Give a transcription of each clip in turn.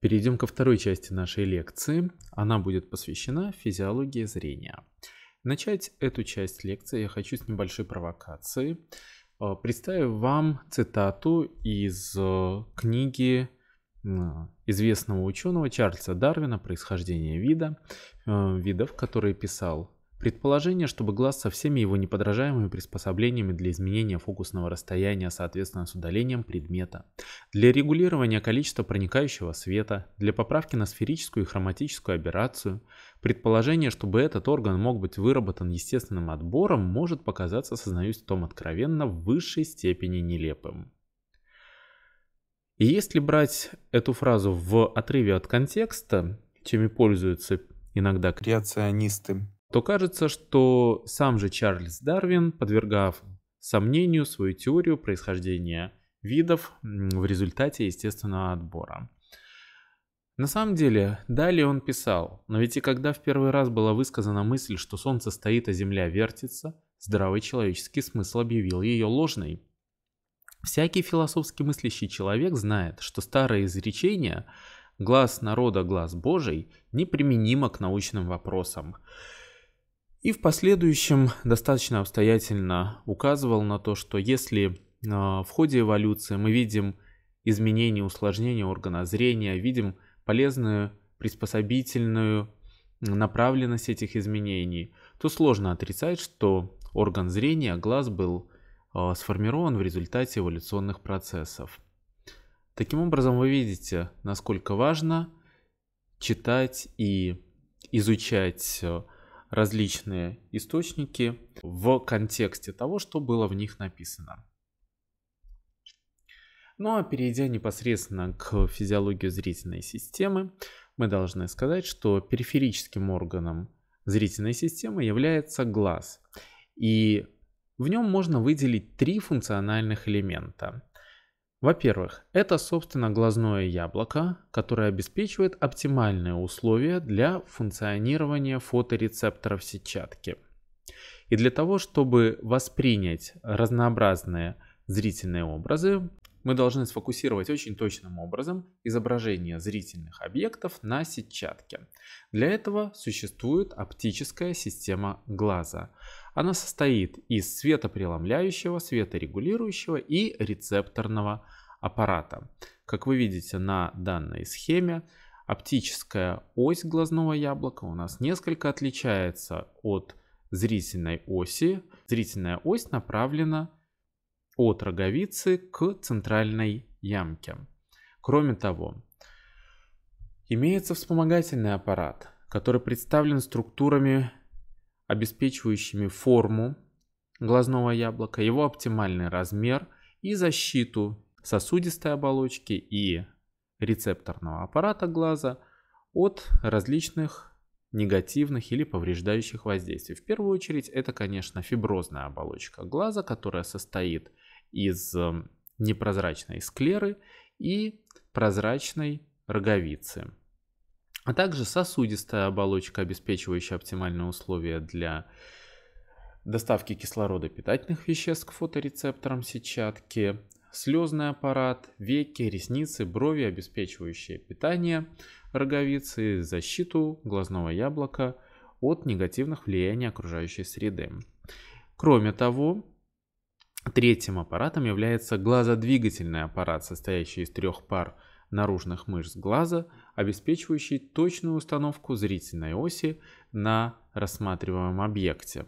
Перейдем ко второй части нашей лекции. Она будет посвящена физиологии зрения. Начать эту часть лекции я хочу с небольшой провокации. Э, представив вам цитату из э, книги э, известного ученого Чарльза Дарвина «Происхождение вида», видов, который писал Предположение, чтобы глаз со всеми его неподражаемыми приспособлениями для изменения фокусного расстояния соответственно с удалением предмета, для регулирования количества проникающего света, для поправки на сферическую и хроматическую аберрацию, предположение, чтобы этот орган мог быть выработан естественным отбором, может показаться, сознаюсь в том откровенно, в высшей степени нелепым. И если брать эту фразу в отрыве от контекста, чем и пользуются иногда креационисты, то кажется, что сам же Чарльз Дарвин, подвергав сомнению свою теорию происхождения видов в результате естественного отбора. На самом деле, далее он писал, но ведь и когда в первый раз была высказана мысль, что Солнце стоит, а Земля вертится, здравый человеческий смысл объявил ее ложной. Всякий философски мыслящий человек знает, что старое изречение «глаз народа, глаз Божий» неприменимо к научным вопросам – и в последующем достаточно обстоятельно указывал на то, что если а, в ходе эволюции мы видим изменения, усложнения органа зрения, видим полезную приспособительную направленность этих изменений, то сложно отрицать, что орган зрения, глаз был а, сформирован в результате эволюционных процессов. Таким образом, вы видите, насколько важно читать и изучать а, различные источники в контексте того, что было в них написано. Ну а перейдя непосредственно к физиологии зрительной системы, мы должны сказать, что периферическим органом зрительной системы является глаз. И в нем можно выделить три функциональных элемента. Во-первых, это, собственно, глазное яблоко, которое обеспечивает оптимальные условия для функционирования фоторецепторов сетчатки. И для того, чтобы воспринять разнообразные зрительные образы, мы должны сфокусировать очень точным образом изображение зрительных объектов на сетчатке. Для этого существует оптическая система глаза. Она состоит из светопреломляющего, светорегулирующего и рецепторного аппарата. Как вы видите на данной схеме, оптическая ось глазного яблока у нас несколько отличается от зрительной оси. Зрительная ось направлена от роговицы к центральной ямке. Кроме того, имеется вспомогательный аппарат, который представлен структурами обеспечивающими форму глазного яблока, его оптимальный размер и защиту сосудистой оболочки и рецепторного аппарата глаза от различных негативных или повреждающих воздействий. В первую очередь это, конечно, фиброзная оболочка глаза, которая состоит из эм, непрозрачной склеры и прозрачной роговицы а также сосудистая оболочка, обеспечивающая оптимальные условия для доставки кислорода питательных веществ к фоторецепторам сетчатки, слезный аппарат, веки, ресницы, брови, обеспечивающие питание роговицы, защиту глазного яблока от негативных влияний окружающей среды. Кроме того, третьим аппаратом является глазодвигательный аппарат, состоящий из трех пар наружных мышц глаза, обеспечивающий точную установку зрительной оси на рассматриваемом объекте.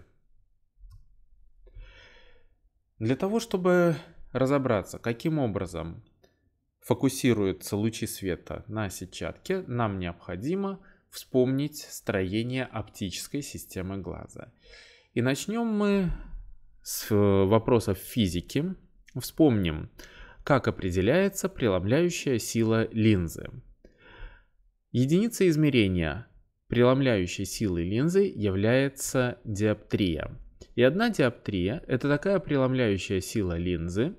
Для того, чтобы разобраться, каким образом фокусируются лучи света на сетчатке, нам необходимо вспомнить строение оптической системы глаза. И начнем мы с э, вопросов физики. Вспомним, как определяется преломляющая сила линзы. Единица измерения преломляющей силы линзы является диоптрия. И одна диоптрия – это такая преломляющая сила линзы,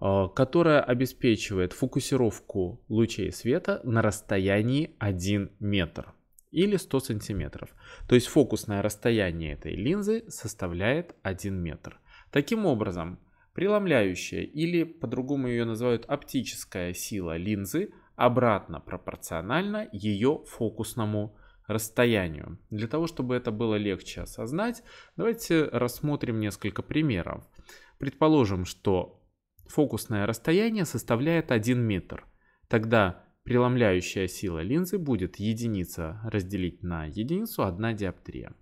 э, которая обеспечивает фокусировку лучей света на расстоянии 1 метр или 100 сантиметров. То есть фокусное расстояние этой линзы составляет 1 метр. Таким образом, Преломляющая или, по-другому ее называют, оптическая сила линзы обратно пропорциональна ее фокусному расстоянию. Для того, чтобы это было легче осознать, давайте рассмотрим несколько примеров. Предположим, что фокусное расстояние составляет 1 метр. Тогда преломляющая сила линзы будет единица разделить на единицу 1 диоптрия.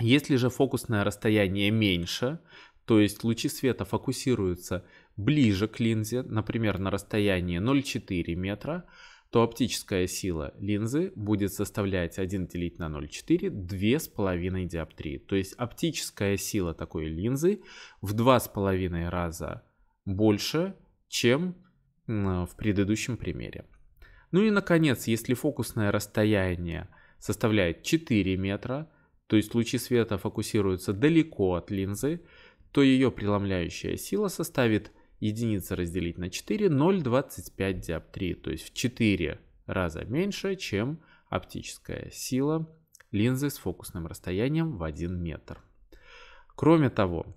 Если же фокусное расстояние меньше, то есть лучи света фокусируются ближе к линзе, например, на расстоянии 0,4 метра, то оптическая сила линзы будет составлять 1 делить на 0,4 2,5 диоптрии. То есть оптическая сила такой линзы в 2,5 раза больше, чем в предыдущем примере. Ну и наконец, если фокусное расстояние составляет 4 метра, то есть лучи света фокусируются далеко от линзы, то ее преломляющая сила составит единица разделить на 4, 0,25 диоптрии, то есть в 4 раза меньше, чем оптическая сила линзы с фокусным расстоянием в 1 метр. Кроме того,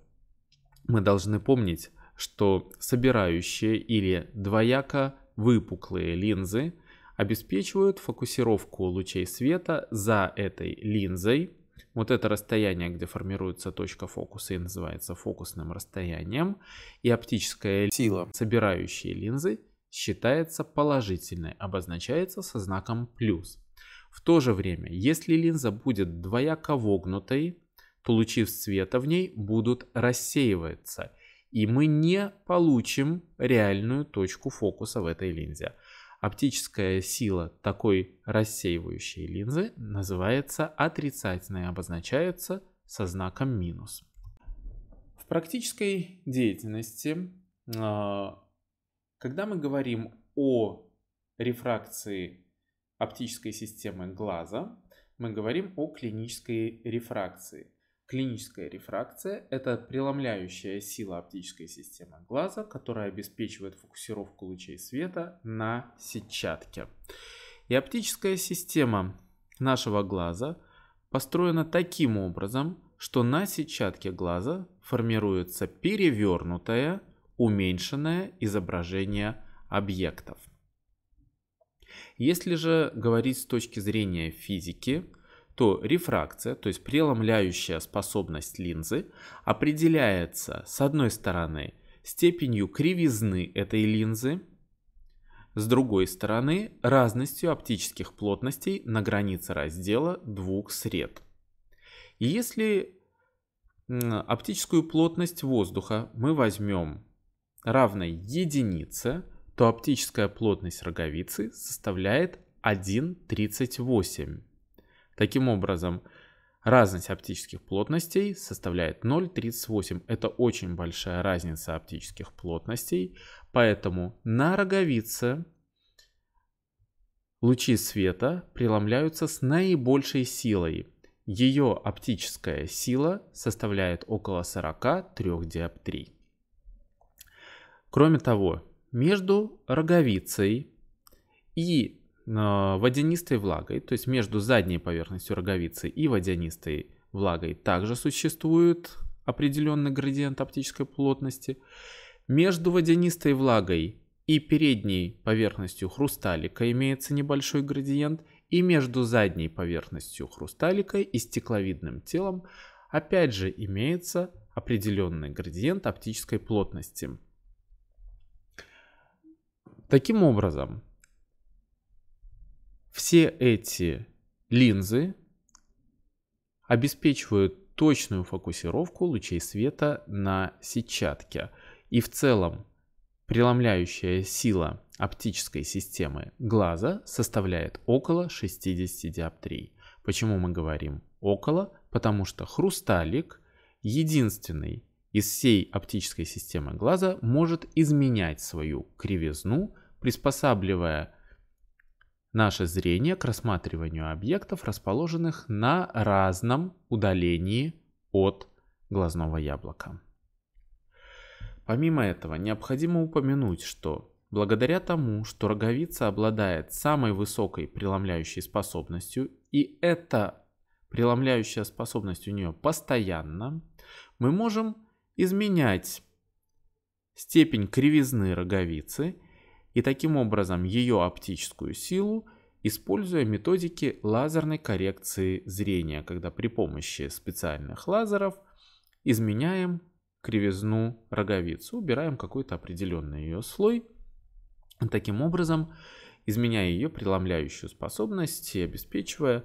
мы должны помнить, что собирающие или двояко выпуклые линзы обеспечивают фокусировку лучей света за этой линзой вот это расстояние, где формируется точка фокуса и называется фокусным расстоянием, и оптическая сила, собирающей линзы, считается положительной, обозначается со знаком плюс. В то же время, если линза будет двояко вогнутой, получив света в ней, будут рассеиваться, и мы не получим реальную точку фокуса в этой линзе. Оптическая сила такой рассеивающей линзы называется отрицательной обозначается со знаком минус. В практической деятельности, а, когда мы говорим о рефракции оптической системы глаза, мы говорим о клинической рефракции. Клиническая рефракция – это преломляющая сила оптической системы глаза, которая обеспечивает фокусировку лучей света на сетчатке. И оптическая система нашего глаза построена таким образом, что на сетчатке глаза формируется перевернутое, уменьшенное изображение объектов. Если же говорить с точки зрения физики – то рефракция, то есть преломляющая способность линзы, определяется с одной стороны степенью кривизны этой линзы, с другой стороны разностью оптических плотностей на границе раздела двух сред. И если оптическую плотность воздуха мы возьмем равной единице, то оптическая плотность роговицы составляет 1,38. Таким образом, разность оптических плотностей составляет 0,38. Это очень большая разница оптических плотностей, поэтому на роговице лучи света преломляются с наибольшей силой. Ее оптическая сила составляет около 43 диоптрий. Кроме того, между роговицей и Э, водянистой влагой, то есть между задней поверхностью роговицы и водянистой влагой также существует определенный градиент оптической плотности. Между водянистой влагой и передней поверхностью хрусталика имеется небольшой градиент, и между задней поверхностью хрусталика и стекловидным телом опять же имеется определенный градиент оптической плотности. Таким образом, все эти линзы обеспечивают точную фокусировку лучей света на сетчатке. И в целом преломляющая сила оптической системы глаза составляет около 60 диоптрий. Почему мы говорим около? Потому что хрусталик единственный из всей оптической системы глаза может изменять свою кривизну, приспосабливая наше зрение к рассматриванию объектов, расположенных на разном удалении от глазного яблока. Помимо этого, необходимо упомянуть, что благодаря тому, что роговица обладает самой высокой преломляющей способностью, и эта преломляющая способность у нее постоянна, мы можем изменять степень кривизны роговицы – и таким образом ее оптическую силу, используя методики лазерной коррекции зрения, когда при помощи специальных лазеров изменяем кривизну роговицы, убираем какой-то определенный ее слой. Таким образом, изменяя ее преломляющую способность и обеспечивая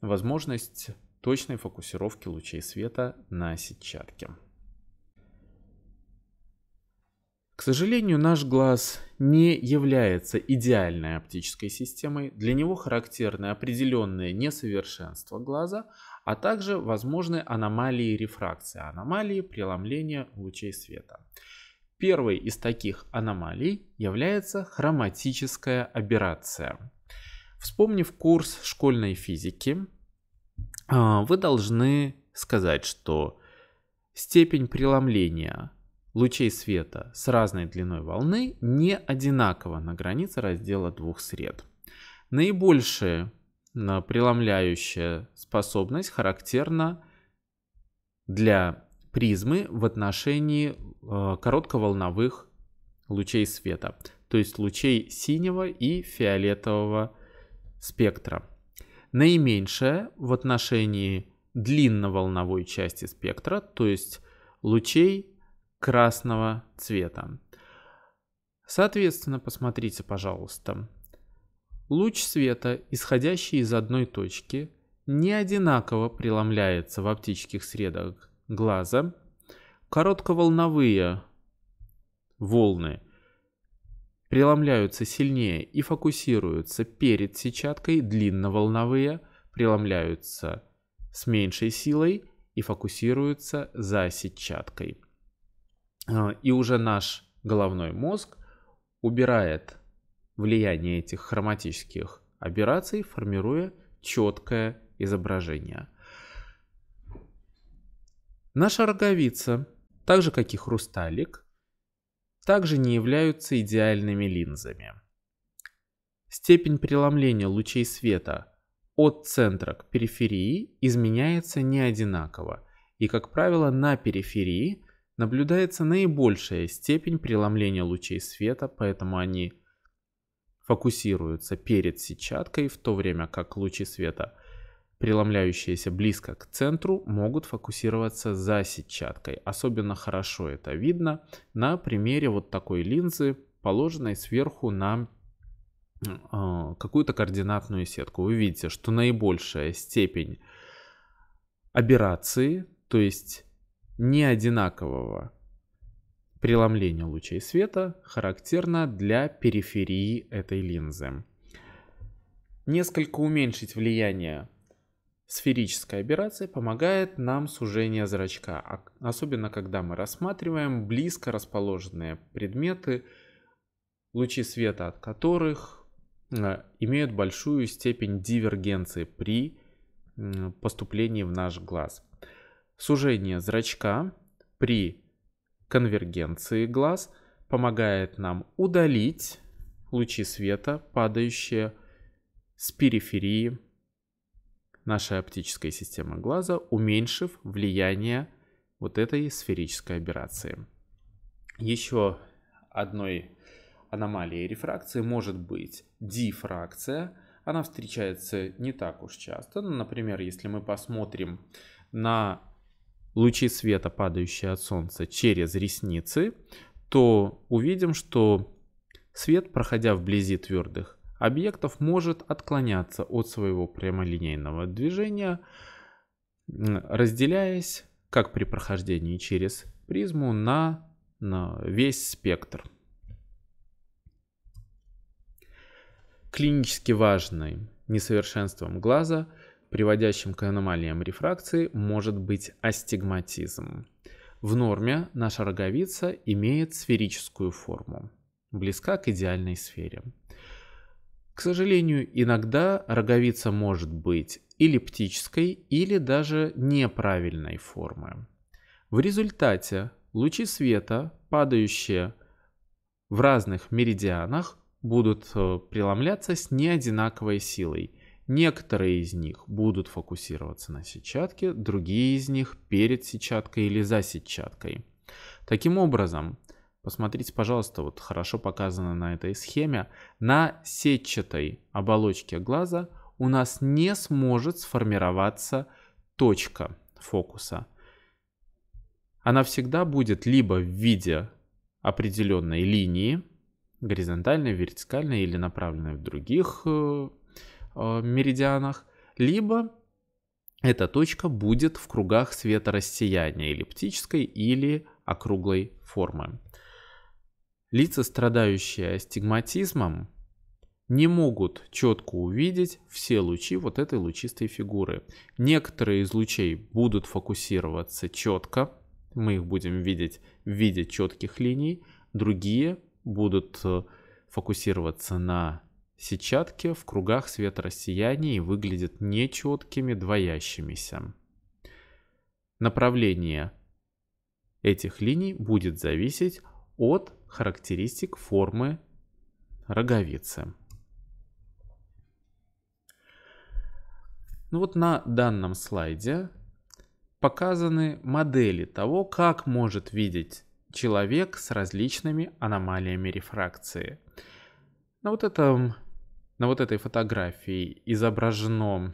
возможность точной фокусировки лучей света на сетчатке. К сожалению, наш глаз не является идеальной оптической системой. Для него характерны определенные несовершенства глаза, а также возможны аномалии рефракции, аномалии преломления лучей света. Первой из таких аномалий является хроматическая аберрация. Вспомнив курс школьной физики, а, вы должны сказать, что степень преломления – лучей света с разной длиной волны не одинаково на границе раздела двух сред. Наибольшая преломляющая способность характерна для призмы в отношении э, коротковолновых лучей света, то есть лучей синего и фиолетового спектра. Наименьшая в отношении длинноволновой части спектра, то есть лучей красного цвета. Соответственно, посмотрите, пожалуйста. Луч света, исходящий из одной точки, не одинаково преломляется в оптических средах глаза. Коротковолновые волны преломляются сильнее и фокусируются перед сетчаткой, длинноволновые преломляются с меньшей силой и фокусируются за сетчаткой. А, и уже наш головной мозг убирает влияние этих хроматических операций, формируя четкое изображение. Наша роговица, так же как и хрусталик, также не являются идеальными линзами. Степень преломления лучей света от центра к периферии изменяется не одинаково, и, как правило, на периферии наблюдается наибольшая степень преломления лучей света, поэтому они фокусируются перед сетчаткой, в то время как лучи света, преломляющиеся близко к центру, могут фокусироваться за сетчаткой. Особенно хорошо это видно на примере вот такой линзы, положенной сверху на а, какую-то координатную сетку. Вы видите, что наибольшая степень аберрации, то есть не одинакового преломление лучей света характерно для периферии этой линзы. Несколько уменьшить влияние сферической аберрации помогает нам сужение зрачка, а особенно когда мы рассматриваем близко расположенные предметы, лучи света от которых э, имеют большую степень дивергенции при поступлении в наш глаз. Сужение зрачка при конвергенции глаз помогает нам удалить лучи света, падающие с периферии нашей оптической системы глаза, уменьшив влияние вот этой сферической аберрации. Еще одной аномалией рефракции может быть дифракция. Она встречается не так уж часто. Ну, например, если мы посмотрим на лучи света, падающие от солнца через ресницы, то увидим, что свет, проходя вблизи твердых объектов, может отклоняться от своего прямолинейного движения, разделяясь, как при прохождении через призму, на, на весь спектр. Клинически важным несовершенством глаза – Приводящим к аномалиям рефракции может быть астигматизм. В норме наша роговица имеет сферическую форму, близка к идеальной сфере. К сожалению, иногда роговица может быть эллиптической или даже неправильной формы. В результате лучи света, падающие в разных меридианах, будут э, преломляться с неодинаковой силой – Некоторые из них будут фокусироваться на сетчатке, другие из них перед сетчаткой или за сетчаткой. Таким образом, посмотрите, пожалуйста, вот хорошо показано на этой схеме, на сетчатой оболочке глаза у нас не сможет сформироваться точка фокуса. Она всегда будет либо в виде определенной линии, горизонтальной, вертикальной или направленной в других э, Э, меридианах, либо эта точка будет в кругах светорассияния эллиптической или округлой формы. Лица, страдающие астигматизмом, не могут четко увидеть все лучи вот этой лучистой фигуры. Некоторые из лучей будут фокусироваться четко, мы их будем видеть в виде четких линий, другие будут э, фокусироваться на Сетчатки в кругах светорасияний выглядят нечеткими, двоящимися. Направление этих линий будет зависеть от характеристик формы роговицы. Ну вот на данном слайде показаны модели того, как может видеть человек с различными аномалиями рефракции. На ну вот этом на вот этой фотографии изображено,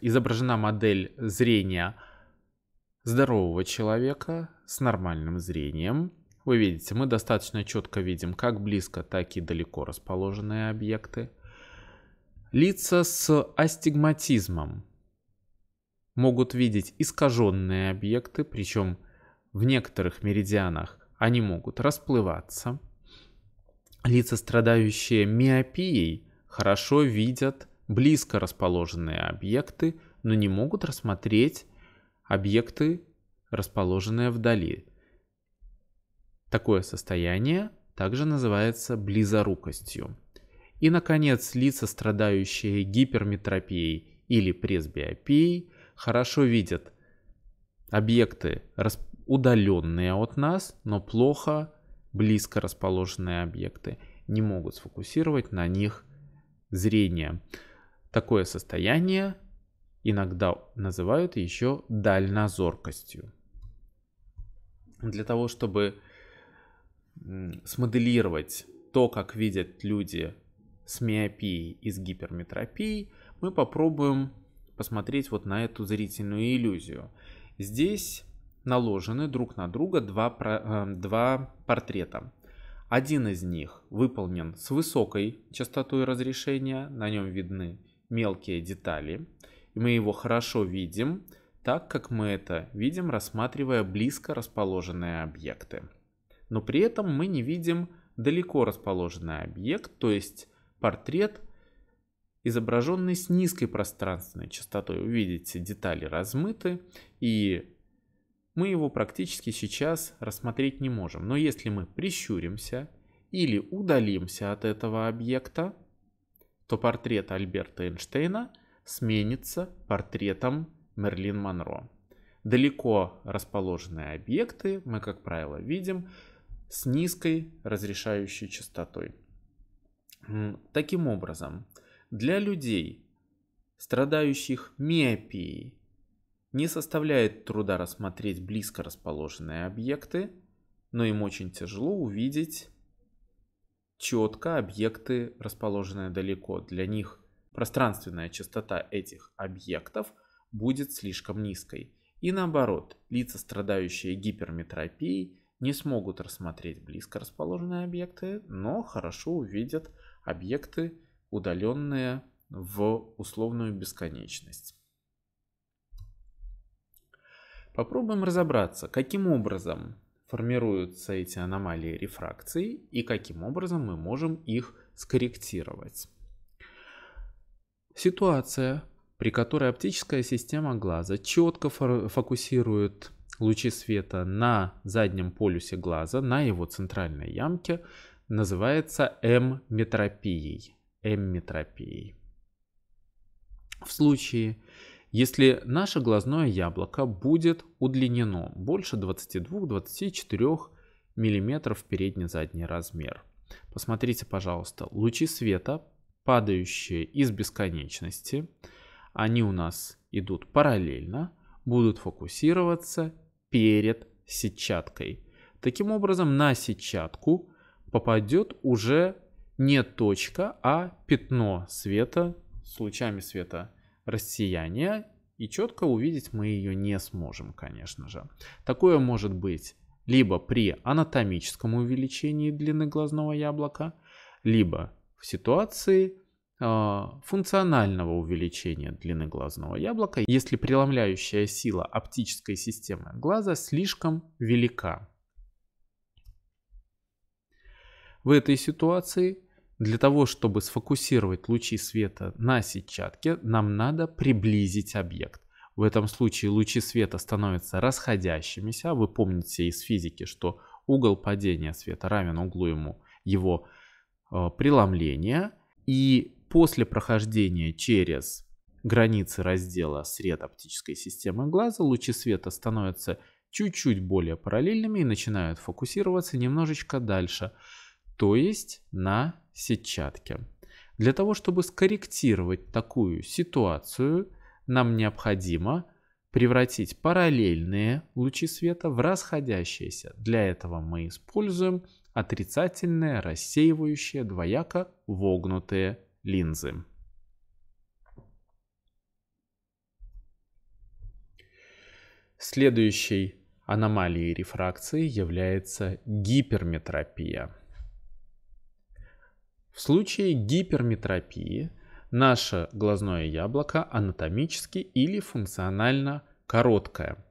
изображена модель зрения здорового человека с нормальным зрением. Вы видите, мы достаточно четко видим как близко, так и далеко расположенные объекты. Лица с астигматизмом могут видеть искаженные объекты, причем в некоторых меридианах они могут расплываться. Лица, страдающие миопией, хорошо видят близко расположенные объекты, но не могут рассмотреть объекты, расположенные вдали. Такое состояние также называется близорукостью. И, наконец, лица, страдающие гиперметропией или пресбиопией, хорошо видят объекты, удаленные от нас, но плохо близко расположенные объекты, не могут сфокусировать на них зрения. Такое состояние иногда называют еще дальнозоркостью. Для того, чтобы смоделировать то, как видят люди с миопией и с гиперметропией, мы попробуем посмотреть вот на эту зрительную иллюзию. Здесь наложены друг на друга два, э, два портрета. Один из них выполнен с высокой частотой разрешения, на нем видны мелкие детали, и мы его хорошо видим, так как мы это видим, рассматривая близко расположенные объекты. Но при этом мы не видим далеко расположенный объект, то есть портрет, изображенный с низкой пространственной частотой. Вы видите, детали размыты, и мы его практически сейчас рассмотреть не можем. Но если мы прищуримся или удалимся от этого объекта, то портрет Альберта Эйнштейна сменится портретом Мерлин Монро. Далеко расположенные объекты мы, как правило, видим с низкой разрешающей частотой. Таким образом, для людей, страдающих миопией не составляет труда рассмотреть близко расположенные объекты, но им очень тяжело увидеть четко объекты, расположенные далеко. Для них пространственная частота этих объектов будет слишком низкой. И наоборот, лица, страдающие гиперметропией, не смогут рассмотреть близко расположенные объекты, но хорошо увидят объекты, удаленные в условную бесконечность. Попробуем разобраться, каким образом формируются эти аномалии рефракции и каким образом мы можем их скорректировать. Ситуация, при которой оптическая система глаза четко фокусирует лучи света на заднем полюсе глаза, на его центральной ямке, называется м метропией. М метропией. В случае если наше глазное яблоко будет удлинено больше 22-24 мм передний-задний размер. Посмотрите, пожалуйста, лучи света, падающие из бесконечности, они у нас идут параллельно, будут фокусироваться перед сетчаткой. Таким образом, на сетчатку попадет уже не точка, а пятно света с лучами света рассияние, и четко увидеть мы ее не сможем, конечно же. Такое может быть либо при анатомическом увеличении длины глазного яблока, либо в ситуации э, функционального увеличения длины глазного яблока, если преломляющая сила оптической системы глаза слишком велика. В этой ситуации для того, чтобы сфокусировать лучи света на сетчатке, нам надо приблизить объект. В этом случае лучи света становятся расходящимися. Вы помните из физики, что угол падения света равен углу ему его э, преломления. И после прохождения через границы раздела сред оптической системы глаза лучи света становятся чуть-чуть более параллельными и начинают фокусироваться немножечко дальше, то есть на сетчатки. Для того, чтобы скорректировать такую ситуацию, нам необходимо превратить параллельные лучи света в расходящиеся. Для этого мы используем отрицательные, рассеивающие, двояко вогнутые линзы. Следующей аномалией рефракции является гиперметропия. В случае гиперметропии наше глазное яблоко анатомически или функционально короткое.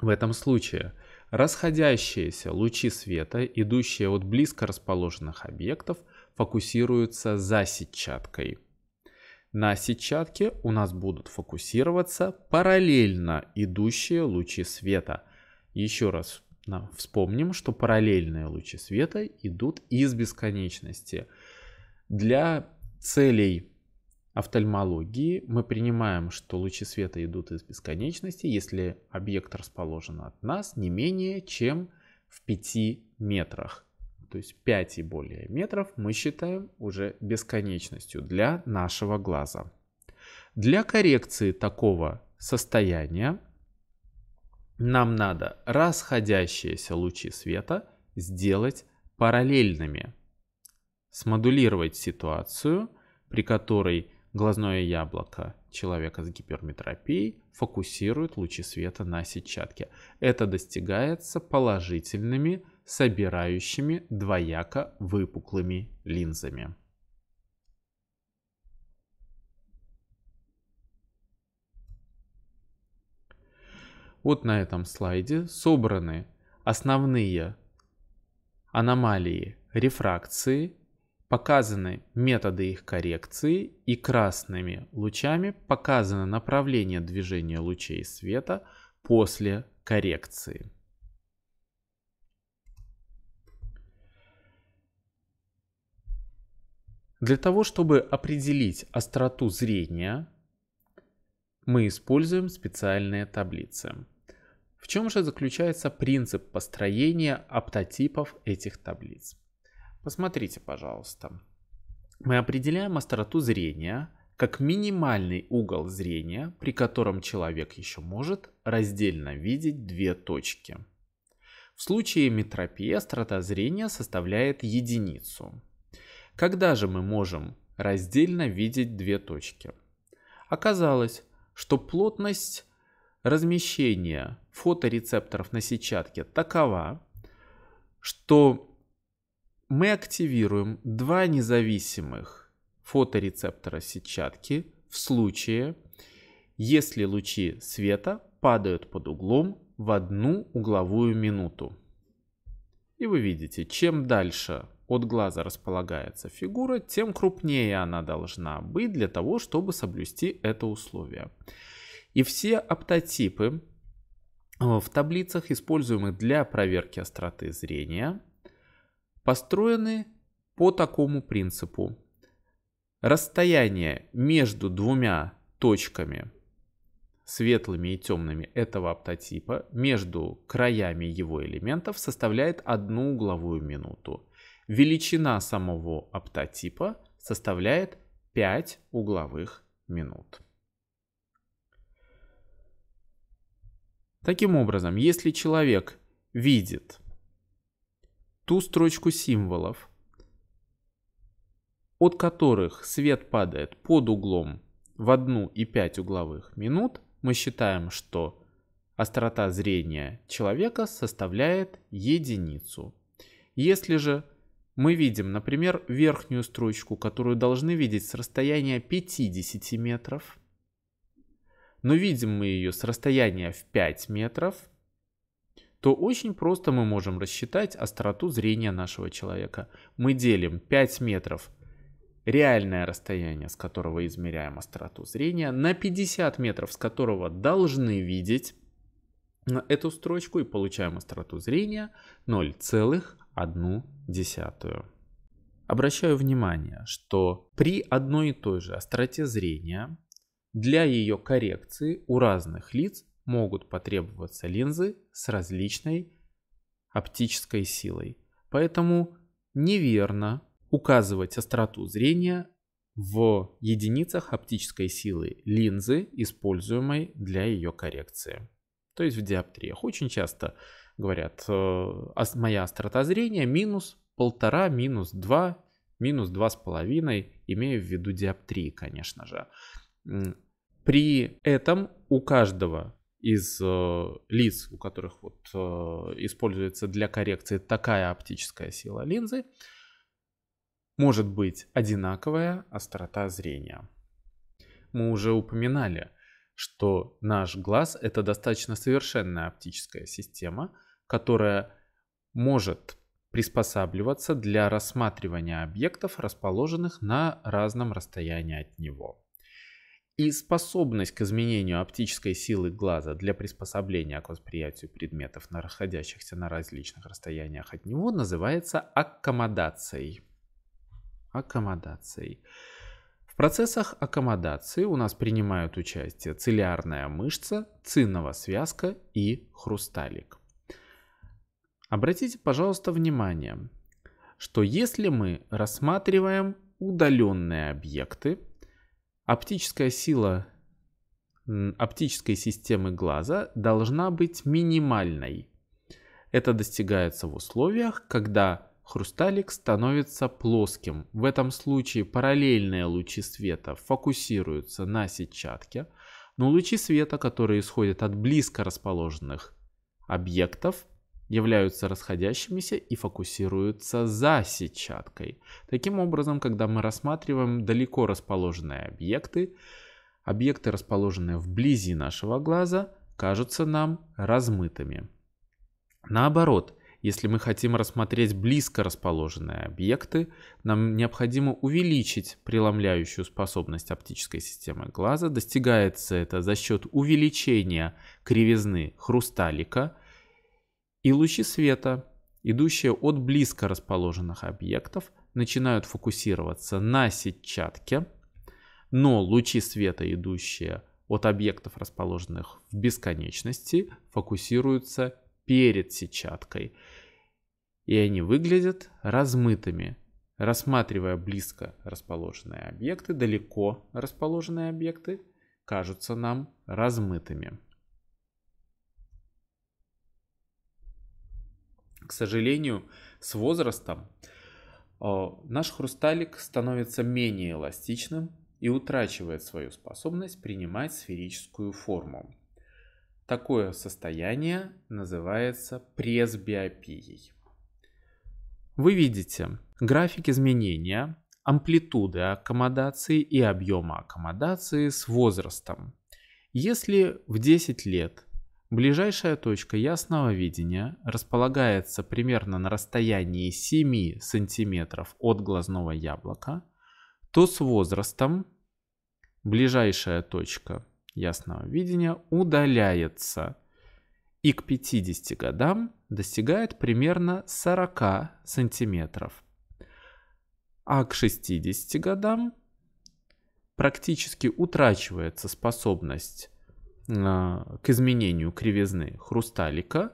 В этом случае расходящиеся лучи света, идущие от близко расположенных объектов, фокусируются за сетчаткой. На сетчатке у нас будут фокусироваться параллельно идущие лучи света. Еще раз вспомним, что параллельные лучи света идут из бесконечности – для целей офтальмологии мы принимаем, что лучи света идут из бесконечности, если объект расположен от нас не менее чем в 5 метрах. То есть 5 и более метров мы считаем уже бесконечностью для нашего глаза. Для коррекции такого состояния нам надо расходящиеся лучи света сделать параллельными смодулировать ситуацию, при которой глазное яблоко человека с гиперметропией фокусирует лучи света на сетчатке. Это достигается положительными, собирающими двояко выпуклыми линзами. Вот на этом слайде собраны основные аномалии рефракции показаны методы их коррекции и красными лучами показано направление движения лучей света после коррекции. Для того, чтобы определить остроту зрения, мы используем специальные таблицы. В чем же заключается принцип построения оптотипов этих таблиц? Посмотрите, пожалуйста. Мы определяем остроту зрения как минимальный угол зрения, при котором человек еще может раздельно видеть две точки. В случае метропии острота зрения составляет единицу. Когда же мы можем раздельно видеть две точки? Оказалось, что плотность размещения фоторецепторов на сетчатке такова, что мы активируем два независимых фоторецептора сетчатки в случае, если лучи света падают под углом в одну угловую минуту. И вы видите, чем дальше от глаза располагается фигура, тем крупнее она должна быть для того, чтобы соблюсти это условие. И все оптотипы э, в таблицах, используемых для проверки остроты зрения, построены по такому принципу. Расстояние между двумя точками, светлыми и темными этого оптотипа между краями его элементов составляет одну угловую минуту. Величина самого оптотипа составляет 5 угловых минут. Таким образом, если человек видит ту строчку символов, от которых свет падает под углом в 1 и 5 угловых минут, мы считаем, что острота зрения человека составляет единицу. Если же мы видим, например, верхнюю строчку, которую должны видеть с расстояния 50 метров, но видим мы ее с расстояния в 5 метров, то очень просто мы можем рассчитать остроту зрения нашего человека. Мы делим 5 метров реальное расстояние, с которого измеряем остроту зрения, на 50 метров, с которого должны видеть эту строчку и получаем остроту зрения 0,1. Обращаю внимание, что при одной и той же остроте зрения для ее коррекции у разных лиц могут потребоваться линзы с различной оптической силой. Поэтому неверно указывать остроту зрения в единицах оптической силы линзы, используемой для ее коррекции. То есть в диоптриях. Очень часто говорят, э, моя острота зрения минус полтора, минус два, минус два с половиной, имея в виду диоптрии, конечно же. При этом у каждого из э, лиц, у которых вот э, используется для коррекции такая оптическая сила линзы, может быть одинаковая острота зрения. Мы уже упоминали, что наш глаз это достаточно совершенная оптическая система, которая может приспосабливаться для рассматривания объектов, расположенных на разном расстоянии от него и способность к изменению оптической силы глаза для приспособления к восприятию предметов, находящихся на различных расстояниях от него, называется аккомодацией. Аккомодацией. В процессах аккомодации у нас принимают участие целлярная мышца, цинного связка и хрусталик. Обратите, пожалуйста, внимание, что если мы рассматриваем удаленные объекты, Оптическая сила оптической системы глаза должна быть минимальной. Это достигается в условиях, когда хрусталик становится плоским. В этом случае параллельные лучи света фокусируются на сетчатке, но лучи света, которые исходят от близко расположенных объектов, являются расходящимися и фокусируются за сетчаткой. Таким образом, когда мы рассматриваем далеко расположенные объекты, объекты, расположенные вблизи нашего глаза, кажутся нам размытыми. Наоборот, если мы хотим рассмотреть близко расположенные объекты, нам необходимо увеличить преломляющую способность оптической системы глаза. Достигается это за счет увеличения кривизны хрусталика – и лучи света, идущие от близко расположенных объектов, начинают фокусироваться на сетчатке, но лучи света, идущие от объектов, расположенных в бесконечности, фокусируются перед сетчаткой. И они выглядят размытыми, рассматривая близко расположенные объекты, далеко расположенные объекты кажутся нам размытыми. К сожалению, с возрастом э, наш хрусталик становится менее эластичным и утрачивает свою способность принимать сферическую форму. Такое состояние называется пресбиопией. Вы видите график изменения амплитуды аккомодации и объема аккомодации с возрастом. Если в 10 лет Ближайшая точка ясного видения располагается примерно на расстоянии 7 сантиметров от глазного яблока, то с возрастом ближайшая точка ясного видения удаляется и к 50 годам достигает примерно 40 сантиметров. А к 60 годам практически утрачивается способность а, к изменению кривизны хрусталика,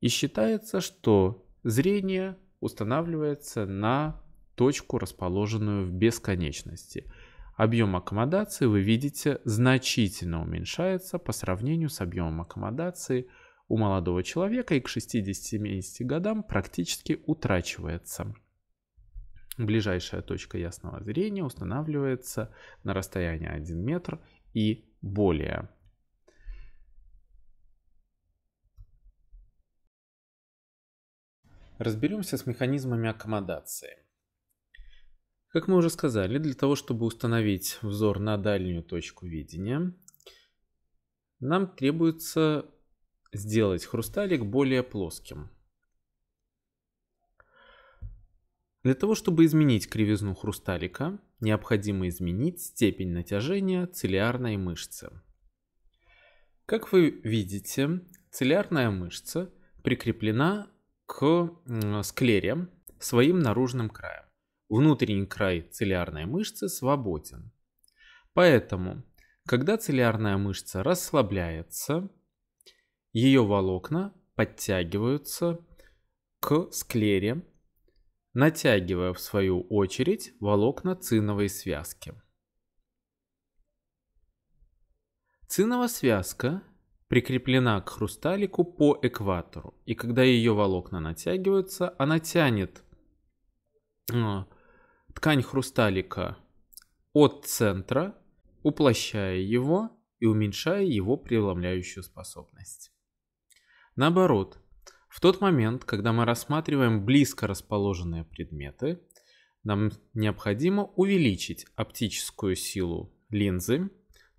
и считается, что зрение устанавливается на точку, расположенную в бесконечности. Объем аккомодации, вы видите, значительно уменьшается по сравнению с объемом аккомодации у молодого человека и к 60-70 годам практически утрачивается. Ближайшая точка ясного зрения устанавливается на расстоянии 1 метр и более. Разберемся с механизмами аккомодации. Как мы уже сказали, для того, чтобы установить взор на дальнюю точку видения, нам требуется сделать хрусталик более плоским. Для того, чтобы изменить кривизну хрусталика, необходимо изменить степень натяжения целлярной мышцы. Как вы видите, целлярная мышца прикреплена к склере своим наружным краем. Внутренний край целлярной мышцы свободен. Поэтому, когда целлярная мышца расслабляется, ее волокна подтягиваются к склере, натягивая в свою очередь волокна циновой связки. Циновая связка прикреплена к хрусталику по экватору. И когда ее волокна натягиваются, она тянет э, ткань хрусталика от центра, уплощая его и уменьшая его преломляющую способность. Наоборот, в тот момент, когда мы рассматриваем близко расположенные предметы, нам необходимо увеличить оптическую силу линзы,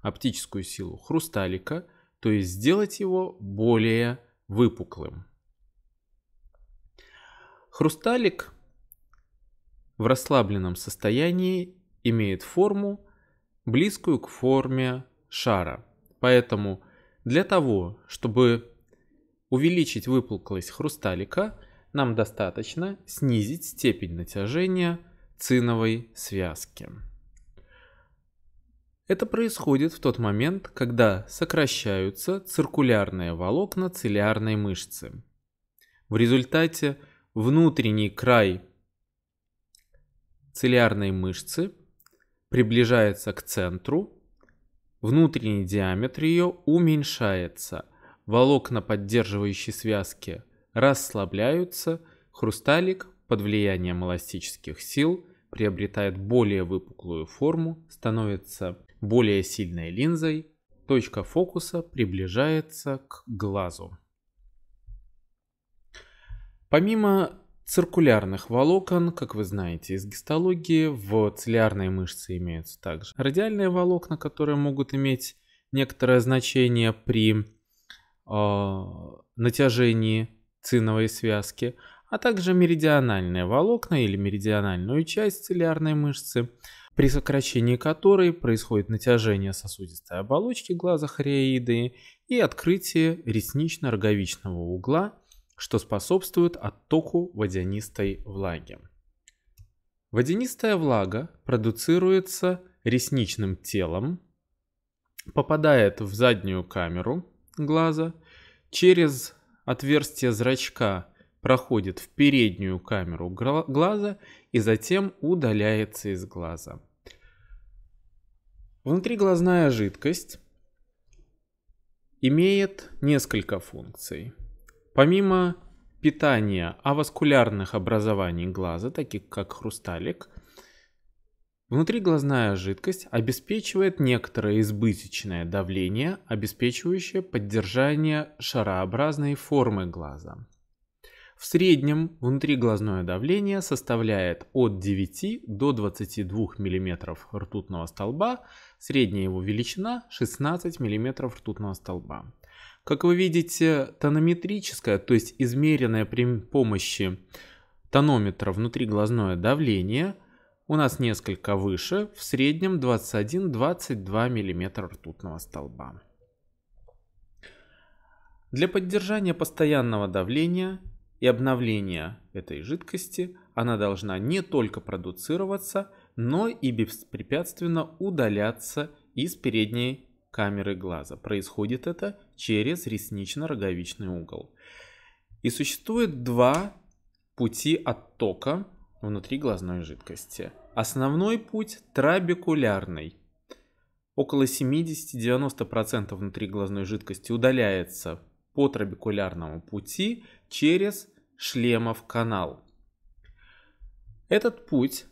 оптическую силу хрусталика – то есть сделать его более выпуклым. Хрусталик в расслабленном состоянии имеет форму, близкую к форме шара. Поэтому для того, чтобы увеличить выпуклость хрусталика, нам достаточно снизить степень натяжения циновой связки. Это происходит в тот момент, когда сокращаются циркулярные волокна целлярной мышцы. В результате внутренний край целлярной мышцы приближается к центру, внутренний диаметр ее уменьшается, волокна поддерживающей связки расслабляются, хрусталик под влиянием эластических сил приобретает более выпуклую форму, становится более сильной линзой точка фокуса приближается к глазу. Помимо циркулярных волокон, как вы знаете из гистологии, в целлярной мышце имеются также радиальные волокна, которые могут иметь некоторое значение при э, натяжении циновой связки, а также меридиональные волокна или меридиональную часть целлярной мышцы – при сокращении которой происходит натяжение сосудистой оболочки глаза хориаиды и открытие реснично-роговичного угла, что способствует оттоку водянистой влаги. Водянистая влага продуцируется ресничным телом, попадает в заднюю камеру глаза, через отверстие зрачка проходит в переднюю камеру глаза и затем удаляется из глаза. Внутриглазная жидкость имеет несколько функций. Помимо питания аваскулярных образований глаза, таких как хрусталик, внутриглазная жидкость обеспечивает некоторое избыточное давление, обеспечивающее поддержание шарообразной формы глаза. В среднем внутриглазное давление составляет от 9 до 22 мм ртутного столба – Средняя его величина 16 мм ртутного столба. Как вы видите, тонометрическое, то есть измеренное при помощи тонометра внутриглазное давление у нас несколько выше, в среднем 21-22 мм ртутного столба. Для поддержания постоянного давления и обновления этой жидкости она должна не только продуцироваться, но и беспрепятственно удаляться из передней камеры глаза. Происходит это через реснично-роговичный угол. И существует два пути оттока внутри глазной жидкости. Основной путь трабекулярный. Около 70-90% внутриглазной жидкости удаляется по трабекулярному пути через шлемов канал. Этот путь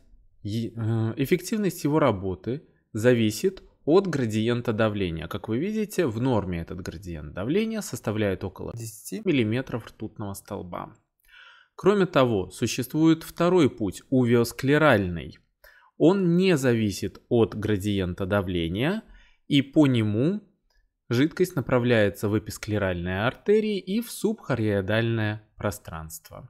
Э, эффективность его работы зависит от градиента давления. Как вы видите, в норме этот градиент давления составляет около 10 мм ртутного столба. Кроме того, существует второй путь, увеосклеральный. Он не зависит от градиента давления, и по нему жидкость направляется в эписклеральные артерии и в субхариодальное пространство.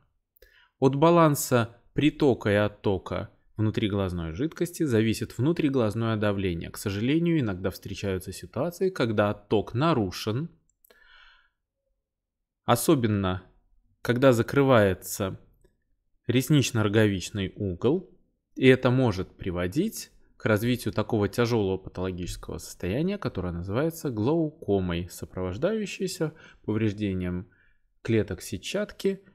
От баланса притока и оттока внутриглазной жидкости зависит внутриглазное давление. К сожалению, иногда встречаются ситуации, когда отток нарушен, особенно когда закрывается реснично-роговичный угол, и это может приводить к развитию такого тяжелого патологического состояния, которое называется глаукомой, сопровождающейся повреждением клеток сетчатки –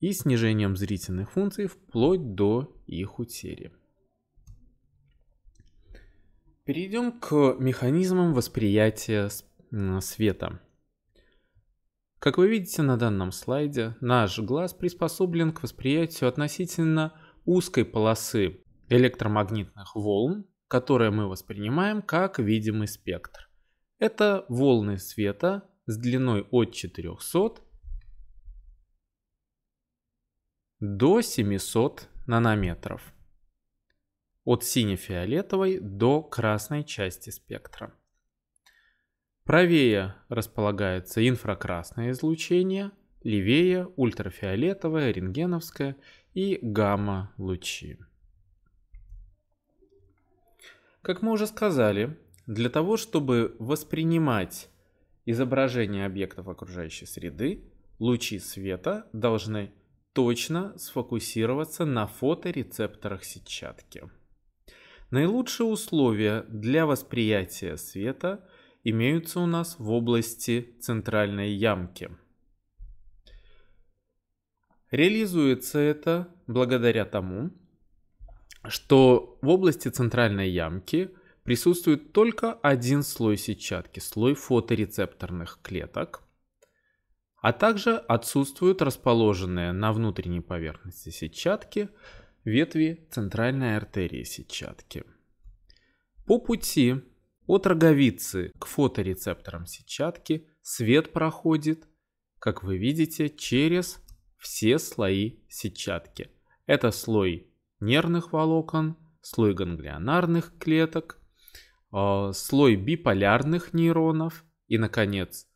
и снижением зрительных функций вплоть до их утери. Перейдем к механизмам восприятия света. Как вы видите на данном слайде, наш глаз приспособлен к восприятию относительно узкой полосы электромагнитных волн, которые мы воспринимаем как видимый спектр. Это волны света с длиной от 400 до 700 нанометров. От сине-фиолетовой до красной части спектра. Правее располагается инфракрасное излучение, левее ультрафиолетовое, рентгеновское и гамма-лучи. Как мы уже сказали, для того, чтобы воспринимать изображение объектов окружающей среды, лучи света должны точно сфокусироваться на фоторецепторах сетчатки. Наилучшие условия для восприятия света имеются у нас в области центральной ямки. Реализуется это благодаря тому, что в области центральной ямки присутствует только один слой сетчатки, слой фоторецепторных клеток – а также отсутствуют расположенные на внутренней поверхности сетчатки ветви центральной артерии сетчатки. По пути от роговицы к фоторецепторам сетчатки свет проходит, как вы видите, через все слои сетчатки. Это слой нервных волокон, слой ганглионарных клеток, а, слой биполярных нейронов и, наконец,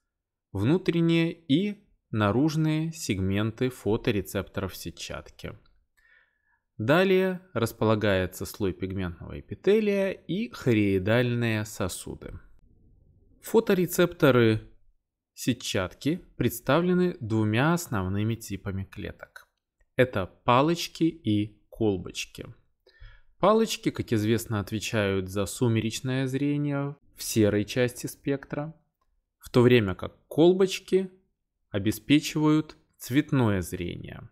внутренние и наружные сегменты фоторецепторов сетчатки. Далее располагается слой пигментного эпителия и хореидальные сосуды. Фоторецепторы сетчатки представлены двумя основными типами клеток. Это палочки и колбочки. Палочки, как известно, отвечают за сумеречное зрение в серой части спектра, в то время как Колбочки обеспечивают цветное зрение.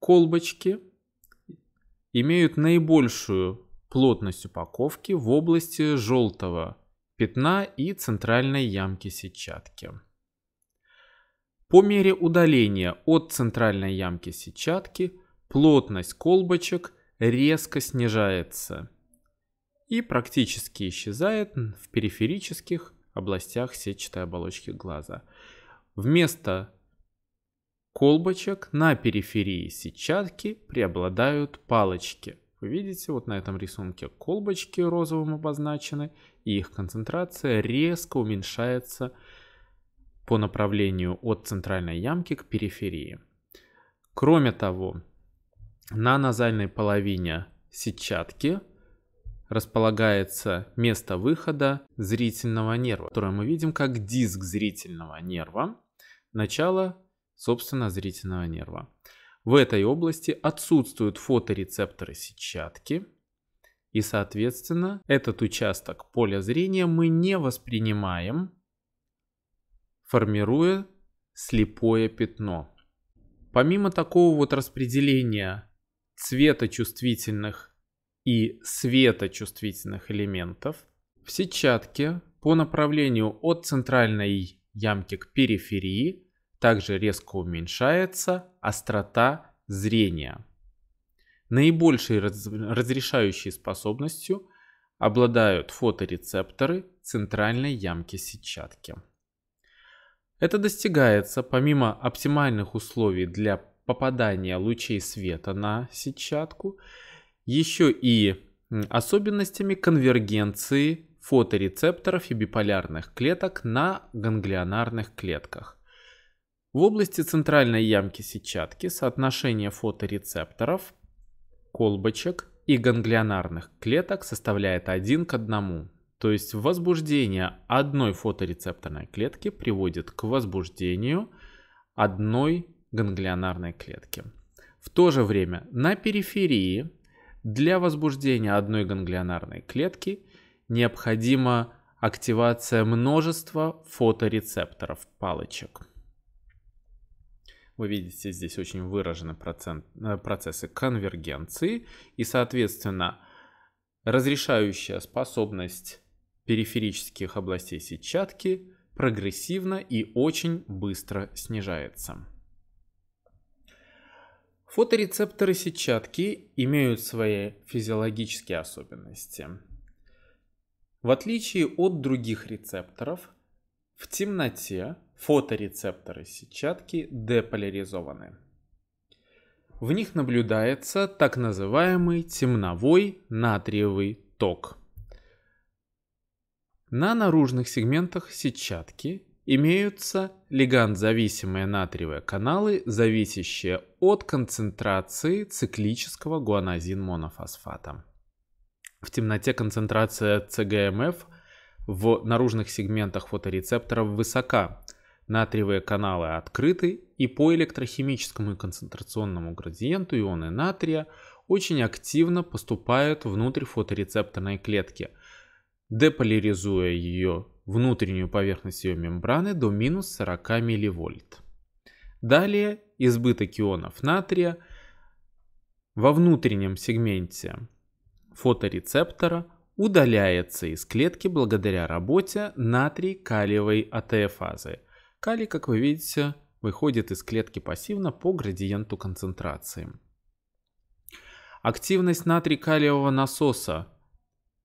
Колбочки имеют наибольшую плотность упаковки в области желтого пятна и центральной ямки сетчатки. По мере удаления от центральной ямки сетчатки плотность колбочек резко снижается и практически исчезает в периферических областях сетчатой оболочки глаза. Вместо колбочек на периферии сетчатки преобладают палочки. Вы видите, вот на этом рисунке колбочки розовым обозначены, и их концентрация резко уменьшается по направлению от центральной ямки к периферии. Кроме того, на назальной половине сетчатки – располагается место выхода зрительного нерва, которое мы видим как диск зрительного нерва, начало, собственно, зрительного нерва. В этой области отсутствуют фоторецепторы сетчатки, и, соответственно, этот участок поля зрения мы не воспринимаем, формируя слепое пятно. Помимо такого вот распределения чувствительных и светочувствительных элементов в сетчатке по направлению от центральной ямки к периферии также резко уменьшается острота зрения. Наибольшей раз разрешающей способностью обладают фоторецепторы центральной ямки сетчатки. Это достигается помимо оптимальных условий для попадания лучей света на сетчатку – еще и особенностями конвергенции фоторецепторов и биполярных клеток на ганглионарных клетках. В области центральной ямки сетчатки соотношение фоторецепторов, колбочек и ганглионарных клеток составляет 1 к 1. То есть возбуждение одной фоторецепторной клетки приводит к возбуждению одной ганглионарной клетки. В то же время на периферии для возбуждения одной ганглионарной клетки необходима активация множества фоторецепторов палочек. Вы видите, здесь очень выражены процент, э, процессы конвергенции и, соответственно, разрешающая способность периферических областей сетчатки прогрессивно и очень быстро снижается. Фоторецепторы сетчатки имеют свои физиологические особенности. В отличие от других рецепторов, в темноте фоторецепторы сетчатки деполяризованы. В них наблюдается так называемый темновой натриевый ток. На наружных сегментах сетчатки Имеются лиганд-зависимые натриевые каналы, зависящие от концентрации циклического гуаназин монофосфата. В темноте концентрация ЦГМФ в наружных сегментах фоторецепторов высока. Натриевые каналы открыты, и по электрохимическому и концентрационному градиенту ионы натрия очень активно поступают внутрь фоторецепторной клетки, деполяризуя ее внутреннюю поверхность ее мембраны до минус 40 милливольт. Далее избыток ионов натрия во внутреннем сегменте фоторецептора удаляется из клетки благодаря работе натрий-калиевой атеофазы. Калий, как вы видите, выходит из клетки пассивно по градиенту концентрации. Активность натрий-калиевого насоса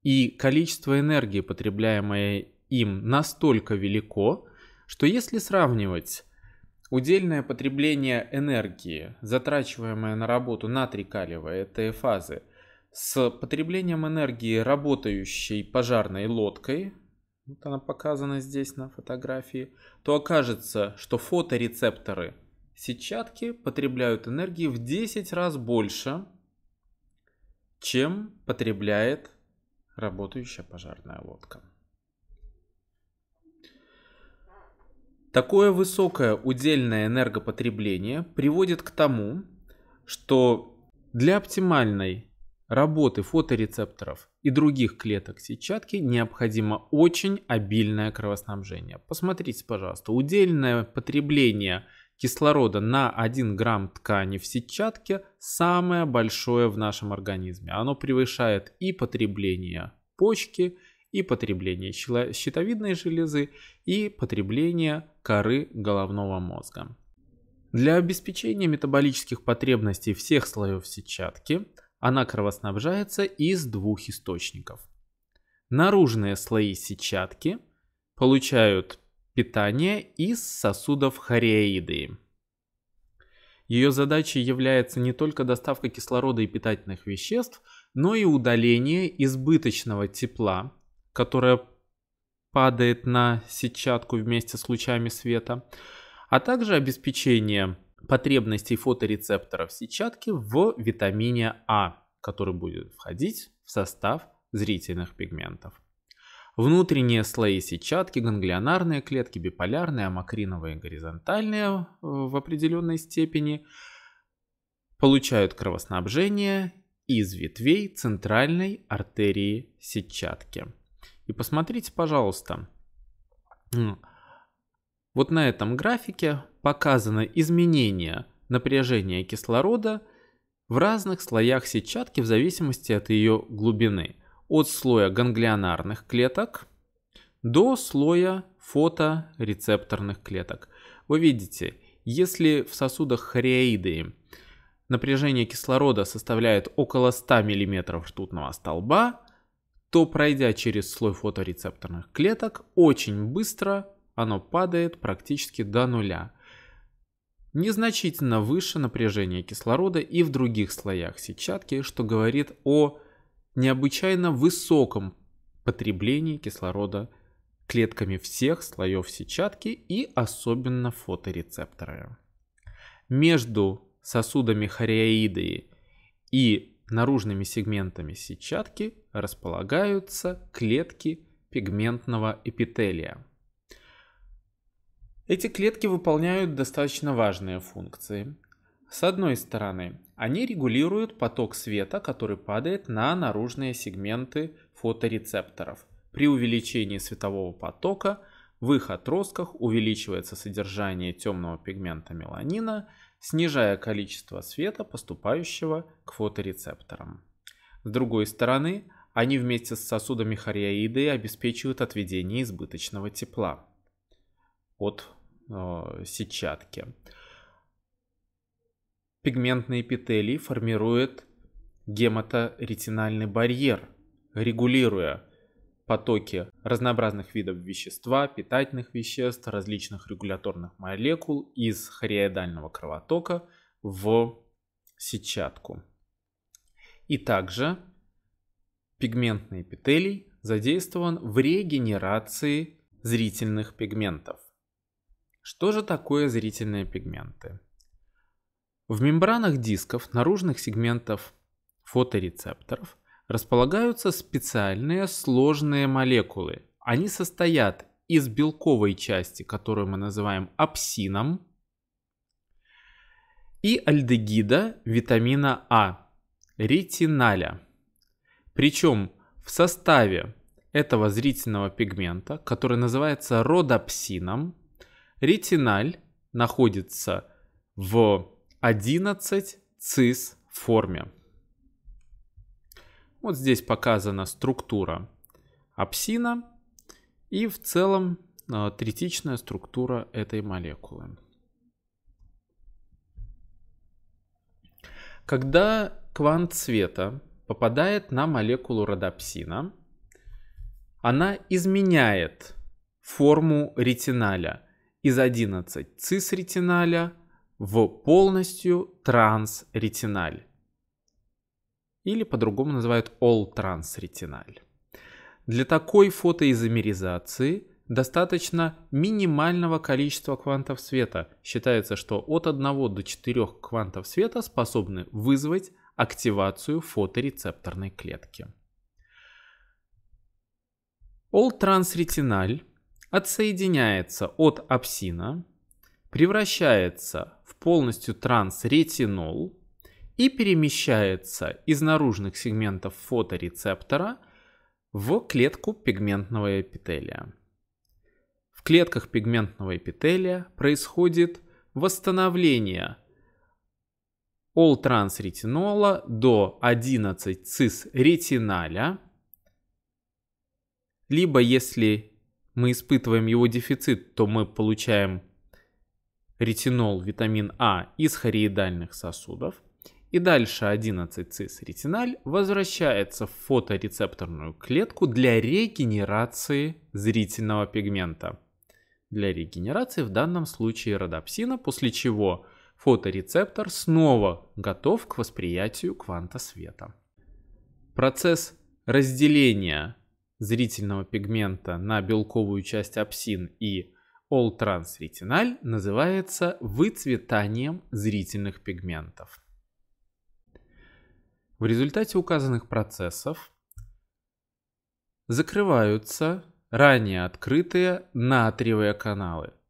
и количество энергии, потребляемое им настолько велико, что если сравнивать Удельное потребление энергии, затрачиваемое на работу натрий-калиевой фазы, с потреблением энергии работающей пожарной лодкой, вот она показана здесь на фотографии, то окажется, что фоторецепторы сетчатки потребляют энергии в 10 раз больше, чем потребляет работающая пожарная лодка. Такое высокое удельное энергопотребление приводит к тому, что для оптимальной работы фоторецепторов и других клеток сетчатки необходимо очень обильное кровоснабжение. Посмотрите, пожалуйста, удельное потребление кислорода на 1 грамм ткани в сетчатке самое большое в нашем организме. Оно превышает и потребление почки, и потребление щитовидной железы и потребление коры головного мозга. Для обеспечения метаболических потребностей всех слоев сетчатки она кровоснабжается из двух источников. Наружные слои сетчатки получают питание из сосудов хореиды. Ее задачей является не только доставка кислорода и питательных веществ, но и удаление избыточного тепла которая падает на сетчатку вместе с лучами света, а также обеспечение потребностей фоторецепторов сетчатки в витамине А, который будет входить в состав зрительных пигментов. Внутренние слои сетчатки, ганглионарные клетки, биполярные, амакриновые, горизонтальные э, в определенной степени получают кровоснабжение из ветвей центральной артерии сетчатки. И посмотрите, пожалуйста, вот на этом графике показано изменение напряжения кислорода в разных слоях сетчатки в зависимости от ее глубины. От слоя ганглионарных клеток до слоя фоторецепторных клеток. Вы видите, если в сосудах хориаиды напряжение кислорода составляет около 100 мм ртутного столба, то пройдя через слой фоторецепторных клеток, очень быстро оно падает практически до нуля. Незначительно выше напряжения кислорода и в других слоях сетчатки, что говорит о необычайно высоком потреблении кислорода клетками всех слоев сетчатки и особенно фоторецепторы. Между сосудами хориаиды и наружными сегментами сетчатки располагаются клетки пигментного эпителия. Эти клетки выполняют достаточно важные функции. С одной стороны, они регулируют поток света, который падает на наружные сегменты фоторецепторов. При увеличении светового потока в их отростках увеличивается содержание темного пигмента меланина, снижая количество света, поступающего к фоторецепторам. С другой стороны, они вместе с сосудами хориаиды обеспечивают отведение избыточного тепла от э, сетчатки. Пигментные эпителий формируют гематоретинальный барьер, регулируя потоки разнообразных видов вещества, питательных веществ, различных регуляторных молекул из хориоидального кровотока в сетчатку. И также пигментный эпителий задействован в регенерации зрительных пигментов. Что же такое зрительные пигменты? В мембранах дисков наружных сегментов фоторецепторов располагаются специальные сложные молекулы. Они состоят из белковой части, которую мы называем апсином, и альдегида витамина А, ретиналя. Причем в составе этого зрительного пигмента, который называется родопсином, ретиналь находится в 11 цис форме. Вот здесь показана структура апсина и в целом э, третичная структура этой молекулы. Когда квант света попадает на молекулу родопсина. Она изменяет форму ретиналя из 11 цис-ретиналя в полностью транс-ретиналь. Или по-другому называют all-транс-ретиналь. Для такой фотоизомеризации достаточно минимального количества квантов света. Считается, что от 1 до 4 квантов света способны вызвать активацию фоторецепторной клетки. Олтрансретиналь отсоединяется от апсина, превращается в полностью трансретинол и перемещается из наружных сегментов фоторецептора в клетку пигментного эпителия. В клетках пигментного эпителия происходит восстановление all trans ретинола до 11 цис ретиналя, либо если мы испытываем его дефицит, то мы получаем ретинол, витамин А из хореидальных сосудов. И дальше 11 цис ретиналь возвращается в фоторецепторную клетку для регенерации зрительного пигмента. Для регенерации в данном случае родопсина, после чего фоторецептор снова готов к восприятию кванта света. Процесс разделения зрительного пигмента на белковую часть апсин и all называется выцветанием зрительных пигментов. В результате указанных процессов закрываются ранее открытые натриевые каналы –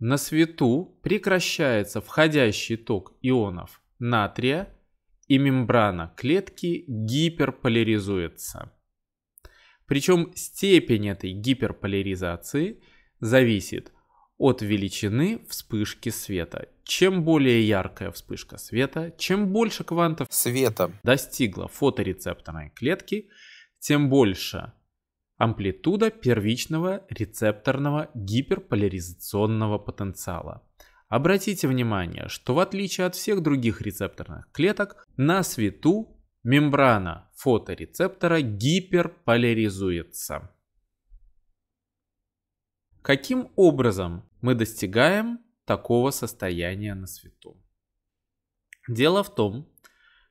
на свету прекращается входящий ток ионов натрия, и мембрана клетки гиперполяризуется. Причем степень этой гиперполяризации зависит от величины вспышки света. Чем более яркая вспышка света, чем больше квантов света достигла фоторецепторной клетки, тем больше Амплитуда первичного рецепторного гиперполяризационного потенциала. Обратите внимание, что в отличие от всех других рецепторных клеток, на свету мембрана фоторецептора гиперполяризуется. Каким образом мы достигаем такого состояния на свету? Дело в том,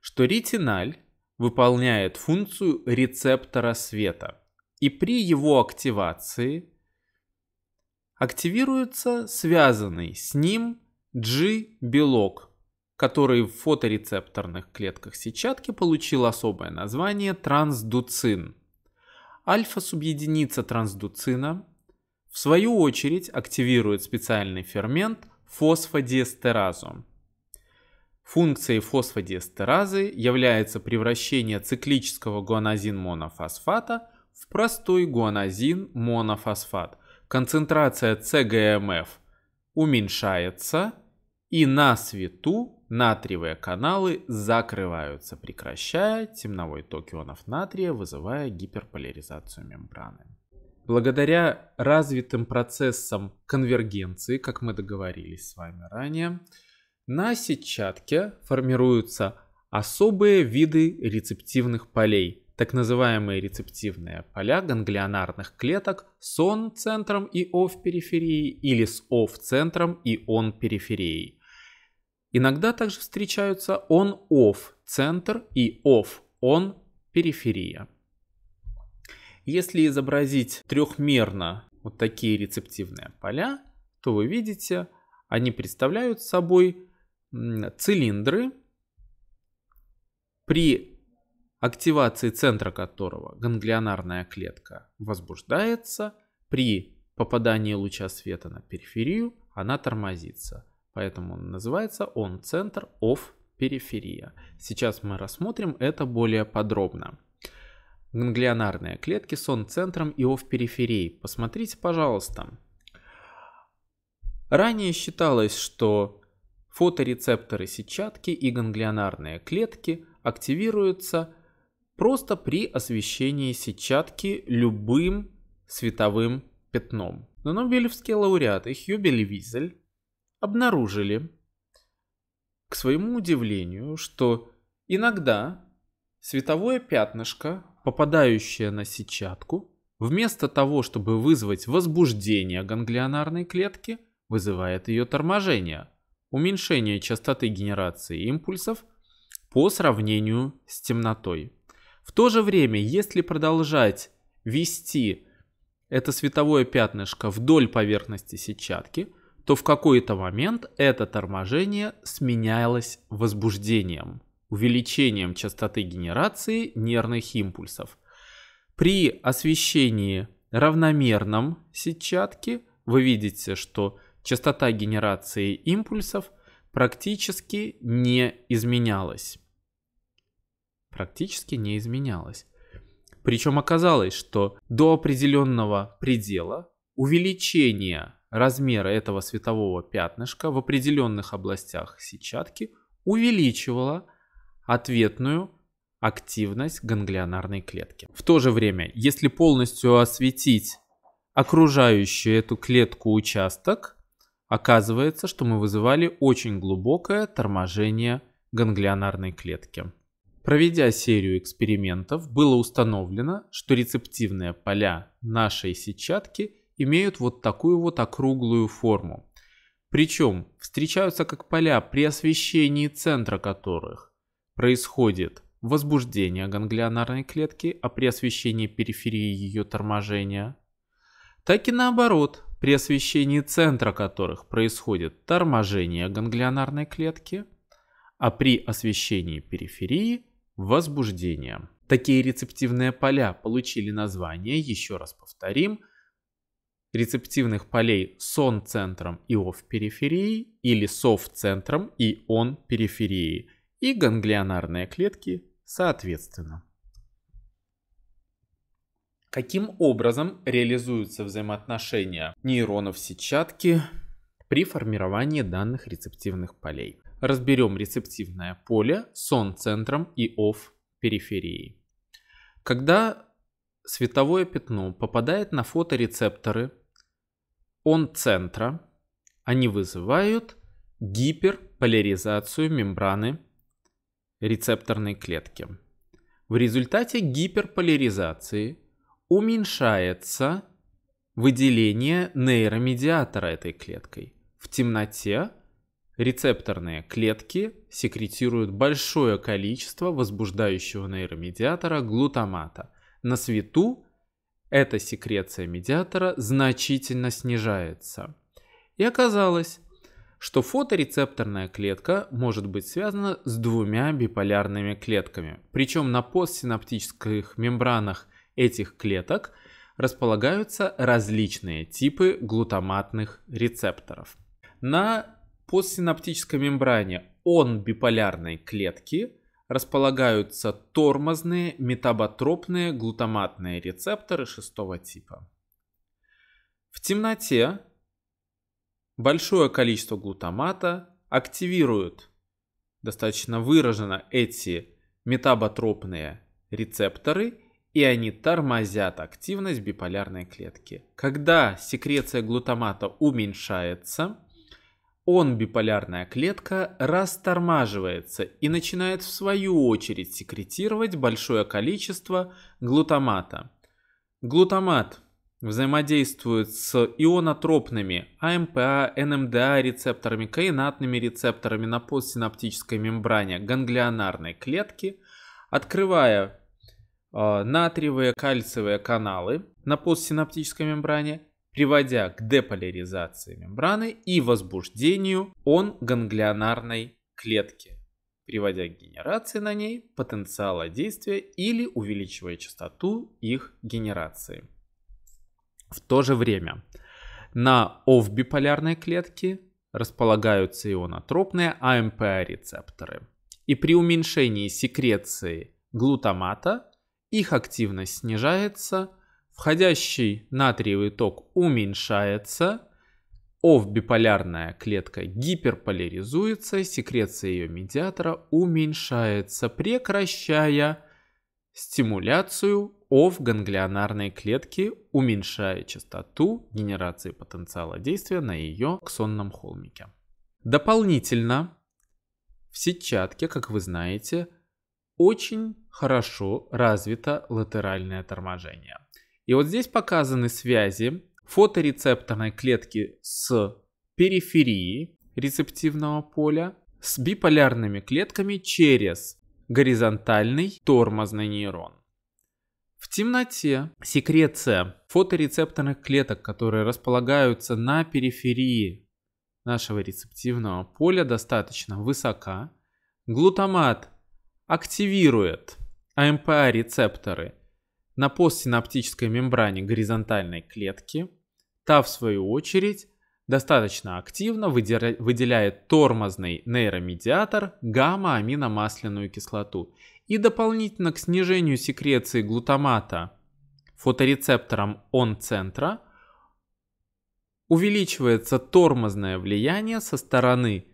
что ретиналь выполняет функцию рецептора света – и при его активации активируется связанный с ним G-белок, который в фоторецепторных клетках сетчатки получил особое название трансдуцин. Альфа-субъединица трансдуцина в свою очередь активирует специальный фермент фосфодиэстеразу. Функцией фосфодиэстеразы является превращение циклического гуанозин монофосфата в простой гуанозин монофосфат. Концентрация ЦГМФ эм уменьшается и на свету натриевые каналы закрываются, прекращая темновой ток ионов натрия, вызывая гиперполяризацию мембраны. Благодаря развитым процессам конвергенции, как мы договорились с вами ранее, на сетчатке формируются особые виды рецептивных полей – так называемые рецептивные поля ганглионарных клеток с он-центром и ов-периферией или с ов-центром и он-периферией. Иногда также встречаются он-ов-центр и ов-он-периферия. Если изобразить трехмерно вот такие рецептивные поля, то вы видите, они представляют собой цилиндры, при активации центра которого ганглионарная клетка возбуждается, при попадании луча света на периферию она тормозится. Поэтому он называется он центр of периферия. Сейчас мы рассмотрим это более подробно. Ганглионарные клетки с он-центром и оф-периферией. Посмотрите, пожалуйста. Ранее считалось, что фоторецепторы сетчатки и ганглионарные клетки активируются просто при освещении сетчатки любым световым пятном. Но нобелевские лауреаты Хьюбель и Визель обнаружили, к своему удивлению, что иногда световое пятнышко, попадающее на сетчатку, вместо того, чтобы вызвать возбуждение ганглионарной клетки, вызывает ее торможение, уменьшение частоты генерации импульсов по сравнению с темнотой. В то же время, если продолжать вести это световое пятнышко вдоль поверхности сетчатки, то в какой-то момент это торможение сменялось возбуждением, увеличением частоты генерации нервных импульсов. При освещении равномерном сетчатки вы видите, что частота генерации импульсов практически не изменялась практически не изменялось. Причем оказалось, что до определенного предела увеличение размера этого светового пятнышка в определенных областях сетчатки увеличивало ответную активность ганглионарной клетки. В то же время, если полностью осветить окружающий эту клетку участок, оказывается, что мы вызывали очень глубокое торможение ганглионарной клетки. Проведя серию экспериментов, было установлено, что рецептивные поля нашей сетчатки имеют вот такую вот округлую форму. Причем встречаются как поля при освещении центра которых происходит возбуждение ганглионарной клетки, а при освещении периферии ее торможения, так и наоборот, при освещении центра которых происходит торможение ганглионарной клетки, а при освещении периферии – Возбуждения. Такие рецептивные поля получили название, еще раз повторим, рецептивных полей сон-центром и оф-периферии или соф-центром и он-периферии и ганглионарные клетки соответственно. Каким образом реализуются взаимоотношения нейронов сетчатки при формировании данных рецептивных полей? разберем рецептивное поле сон центром и оф периферии. Когда световое пятно попадает на фоторецепторы он-центра, они вызывают гиперполяризацию мембраны рецепторной клетки. В результате гиперполяризации уменьшается выделение нейромедиатора этой клеткой. В темноте Рецепторные клетки секретируют большое количество возбуждающего нейромедиатора глутамата. На свету эта секреция медиатора значительно снижается. И оказалось, что фоторецепторная клетка может быть связана с двумя биполярными клетками. Причем на постсинаптических мембранах этих клеток располагаются различные типы глутаматных рецепторов. На постсинаптической мембране он биполярной клетки располагаются тормозные метаботропные глутаматные рецепторы шестого типа. В темноте большое количество глутамата активирует достаточно выраженно эти метаботропные рецепторы, и они тормозят активность биполярной клетки. Когда секреция глутамата уменьшается, он, биполярная клетка, растормаживается и начинает в свою очередь секретировать большое количество глутамата. Глутамат взаимодействует с ионотропными АМПА, НМДА рецепторами, каинатными рецепторами на постсинаптической мембране ганглионарной клетки, открывая э, натриевые кальциевые каналы на постсинаптической мембране приводя к деполяризации мембраны и возбуждению он ганглионарной клетки, приводя к генерации на ней потенциала действия или увеличивая частоту их генерации. В то же время на овбиполярной клетке располагаются ионотропные АМПА-рецепторы. И при уменьшении секреции глутамата их активность снижается – входящий натриевый ток уменьшается, биполярная клетка гиперполяризуется, секреция ее медиатора уменьшается, прекращая стимуляцию оф-ганглионарной клетки, уменьшая частоту генерации потенциала действия на ее аксонном холмике. Дополнительно в сетчатке, как вы знаете, очень хорошо развито латеральное торможение. И вот здесь показаны связи фоторецепторной клетки с периферией рецептивного поля с биполярными клетками через горизонтальный тормозный нейрон. В темноте секреция фоторецепторных клеток, которые располагаются на периферии нашего рецептивного поля, достаточно высока. Глутамат активирует АМПА-рецепторы – на постсинаптической мембране горизонтальной клетки, та, в свою очередь, достаточно активно выделяет тормозный нейромедиатор гамма-аминомасляную кислоту. И дополнительно к снижению секреции глутамата фоторецептором on центра увеличивается тормозное влияние со стороны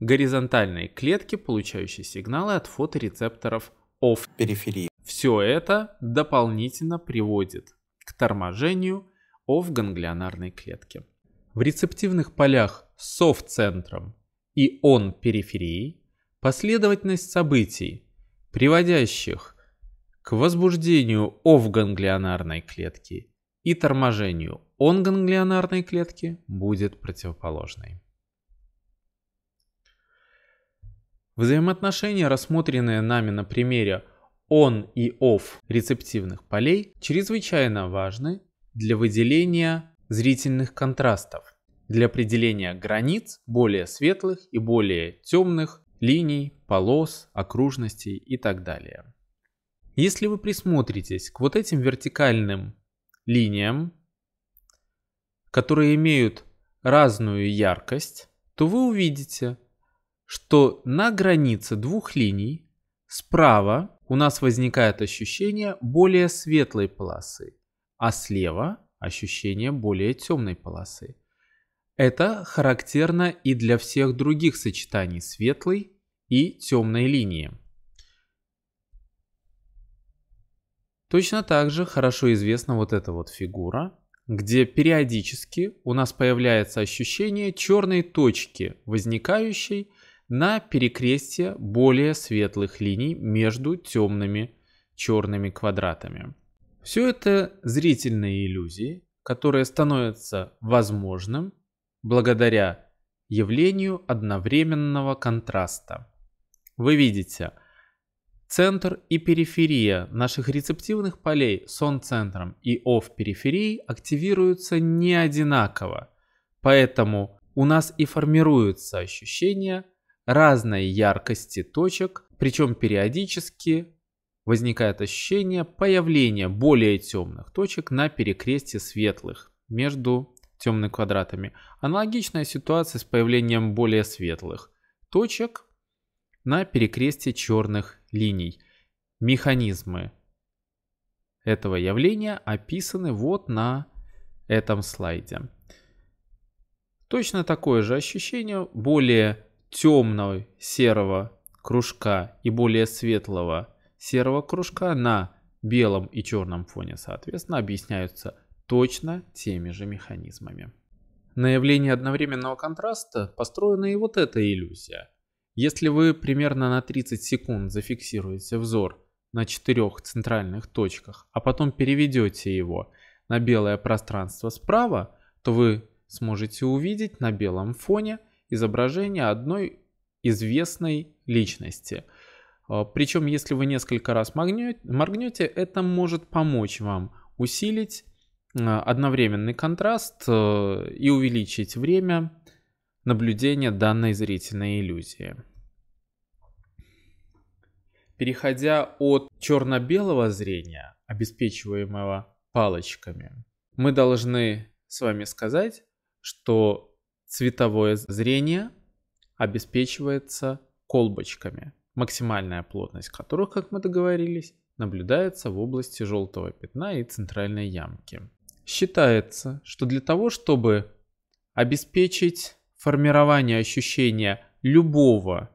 горизонтальной клетки, получающей сигналы от фоторецепторов off периферии. Все это дополнительно приводит к торможению овганглионарной клетки. В рецептивных полях с софт-центром и он-периферии последовательность событий, приводящих к возбуждению овганглионарной клетки и торможению онганглионарной клетки, будет противоположной. Взаимоотношения, рассмотренные нами на примере он и off рецептивных полей чрезвычайно важны для выделения зрительных контрастов, для определения границ более светлых и более темных линий, полос, окружностей и так далее. Если вы присмотритесь к вот этим вертикальным линиям, которые имеют разную яркость, то вы увидите, что на границе двух линий справа у нас возникает ощущение более светлой полосы, а слева ощущение более темной полосы. Это характерно и для всех других сочетаний светлой и темной линии. Точно так же хорошо известна вот эта вот фигура, где периодически у нас появляется ощущение черной точки, возникающей на перекрестие более светлых линий между темными черными квадратами. Все это зрительные иллюзии, которые становятся возможным благодаря явлению одновременного контраста. Вы видите, центр и периферия наших рецептивных полей сон центром и оф периферии, активируются не одинаково, поэтому у нас и формируются ощущения разной яркости точек, причем периодически возникает ощущение появления более темных точек на перекресте светлых между темными квадратами. Аналогичная ситуация с появлением более светлых точек на перекресте черных линий. Механизмы этого явления описаны вот на этом слайде. Точно такое же ощущение более темного серого кружка и более светлого серого кружка на белом и черном фоне, соответственно, объясняются точно теми же механизмами. На явление одновременного контраста построена и вот эта иллюзия. Если вы примерно на 30 секунд зафиксируете взор на четырех центральных точках, а потом переведете его на белое пространство справа, то вы сможете увидеть на белом фоне – изображение одной известной личности. А, Причем, если вы несколько раз моргнете, это может помочь вам усилить а, одновременный контраст э, и увеличить время наблюдения данной зрительной иллюзии. Переходя от черно-белого зрения, обеспечиваемого палочками, мы должны с вами сказать, что Цветовое зрение обеспечивается колбочками, максимальная плотность которых, как мы договорились, наблюдается в области желтого пятна и центральной ямки. Считается, что для того, чтобы обеспечить формирование ощущения любого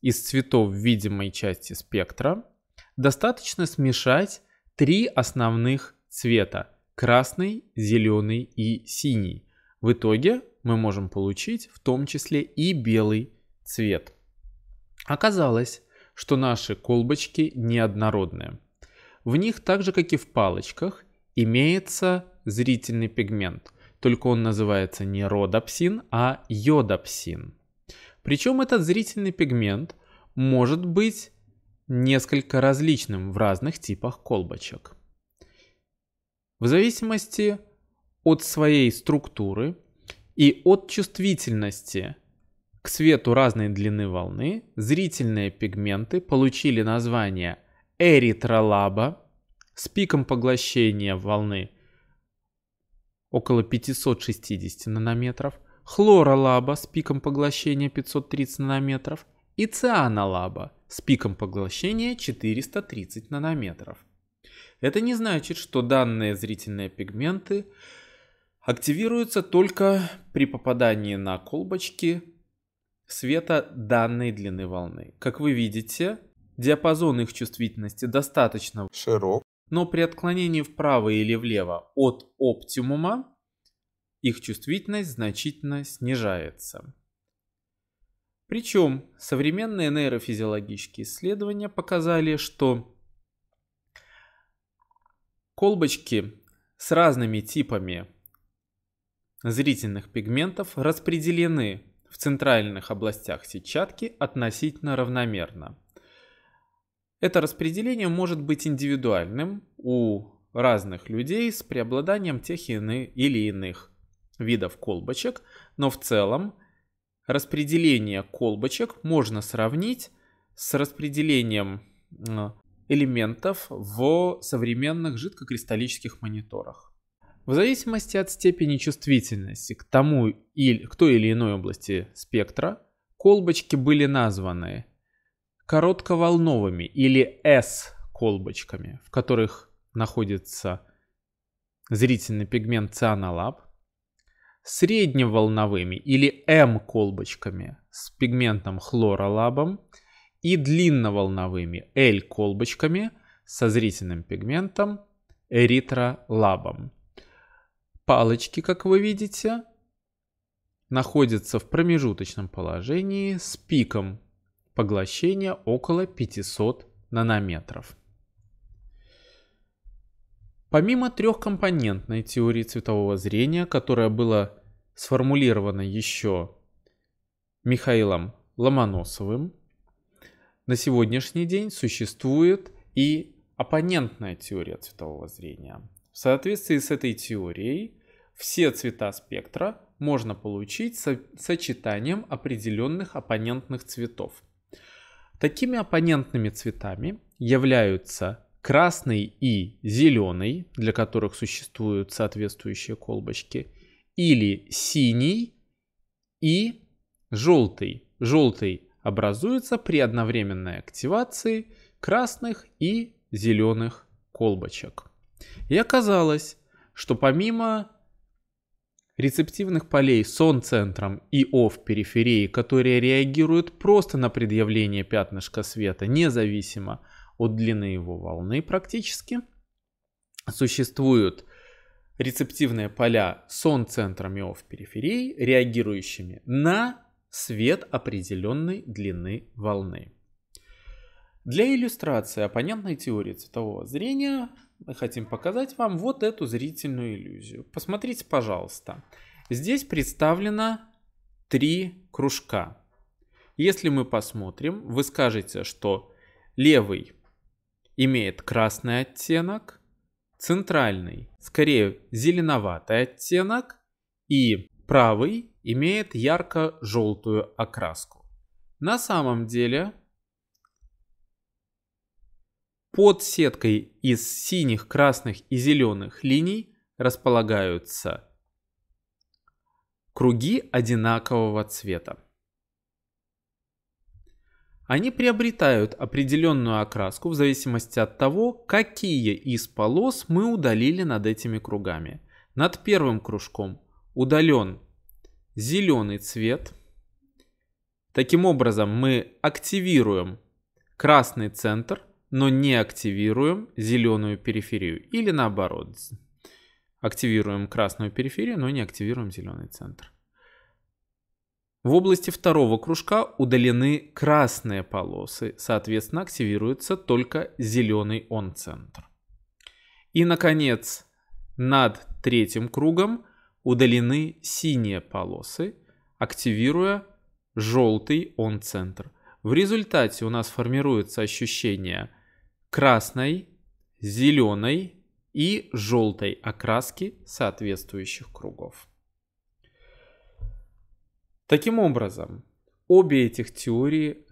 из цветов видимой части спектра, достаточно смешать три основных цвета – красный, зеленый и синий в итоге мы можем получить в том числе и белый цвет. Оказалось, что наши колбочки неоднородные. В них, так же как и в палочках, имеется зрительный пигмент, только он называется не родопсин, а йодопсин. Причем этот зрительный пигмент может быть несколько различным в разных типах колбочек. В зависимости от своей структуры и от чувствительности к свету разной длины волны зрительные пигменты получили название эритролаба с пиком поглощения волны около 560 нанометров, хлоролаба с пиком поглощения 530 нанометров и цианолаба с пиком поглощения 430 нанометров. Это не значит, что данные зрительные пигменты активируется только при попадании на колбочки света данной длины волны. Как вы видите, диапазон их чувствительности достаточно широк, но при отклонении вправо или влево от оптимума их чувствительность значительно снижается. Причем современные нейрофизиологические исследования показали, что колбочки с разными типами зрительных пигментов распределены в центральных областях сетчатки относительно равномерно. Это распределение может быть индивидуальным у разных людей с преобладанием тех или иных видов колбочек, но в целом распределение колбочек можно сравнить с распределением э, элементов в современных жидкокристаллических мониторах. В зависимости от степени чувствительности к тому или к той или иной области спектра, колбочки были названы коротковолновыми или S-колбочками, в которых находится зрительный пигмент цианолаб, средневолновыми или m колбочками с пигментом хлоролабом и длинноволновыми L-колбочками со зрительным пигментом эритролабом палочки, как вы видите, находятся в промежуточном положении с пиком поглощения около 500 нанометров. Помимо трехкомпонентной теории цветового зрения, которая была сформулирована еще Михаилом Ломоносовым, на сегодняшний день существует и оппонентная теория цветового зрения – в соответствии с этой теорией, все цвета спектра можно получить со сочетанием определенных оппонентных цветов. Такими оппонентными цветами являются красный и зеленый, для которых существуют соответствующие колбочки, или синий и желтый. Желтый образуется при одновременной активации красных и зеленых колбочек. И оказалось, что помимо рецептивных полей сон центром и О в периферии которые реагируют просто на предъявление пятнышка света, независимо от длины его волны практически, существуют рецептивные поля сон центром и О в периферии, реагирующими на свет определенной длины волны. Для иллюстрации оппонентной теории цветового зрения мы хотим показать вам вот эту зрительную иллюзию. Посмотрите, пожалуйста. Здесь представлено три кружка. Если мы посмотрим, вы скажете, что левый имеет красный оттенок, центральный, скорее зеленоватый оттенок и правый имеет ярко-желтую окраску. На самом деле под сеткой из синих, красных и зеленых линий располагаются круги одинакового цвета. Они приобретают определенную окраску в зависимости от того, какие из полос мы удалили над этими кругами. Над первым кружком удален зеленый цвет. Таким образом мы активируем красный центр – но не активируем зеленую периферию. Или наоборот, активируем красную периферию, но не активируем зеленый центр. В области второго кружка удалены красные полосы, соответственно активируется только зеленый он-центр. И, наконец, над третьим кругом удалены синие полосы, активируя желтый он-центр. В результате у нас формируется ощущение красной, зеленой и желтой окраски соответствующих кругов. Таким образом, обе этих теории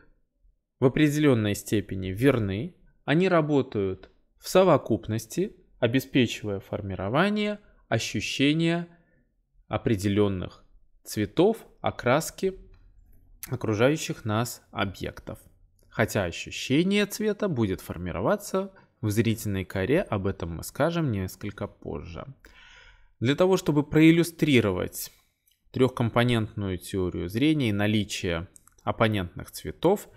в определенной степени верны, они работают в совокупности, обеспечивая формирование ощущения определенных цветов, окраски окружающих нас объектов хотя ощущение цвета будет формироваться в зрительной коре, об этом мы скажем несколько позже. Для того, чтобы проиллюстрировать трехкомпонентную теорию зрения и наличие оппонентных цветов,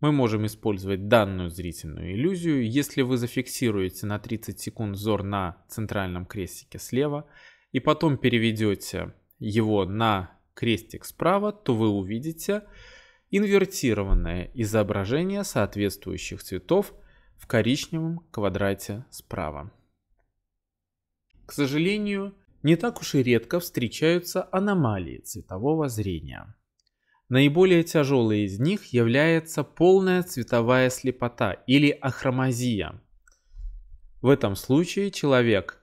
мы можем использовать данную зрительную иллюзию. Если вы зафиксируете на 30 секунд взор на центральном крестике слева и потом переведете его на крестик справа, то вы увидите инвертированное изображение соответствующих цветов в коричневом квадрате справа. К сожалению, не так уж и редко встречаются аномалии цветового зрения. Наиболее тяжелой из них является полная цветовая слепота или ахромазия. В этом случае человек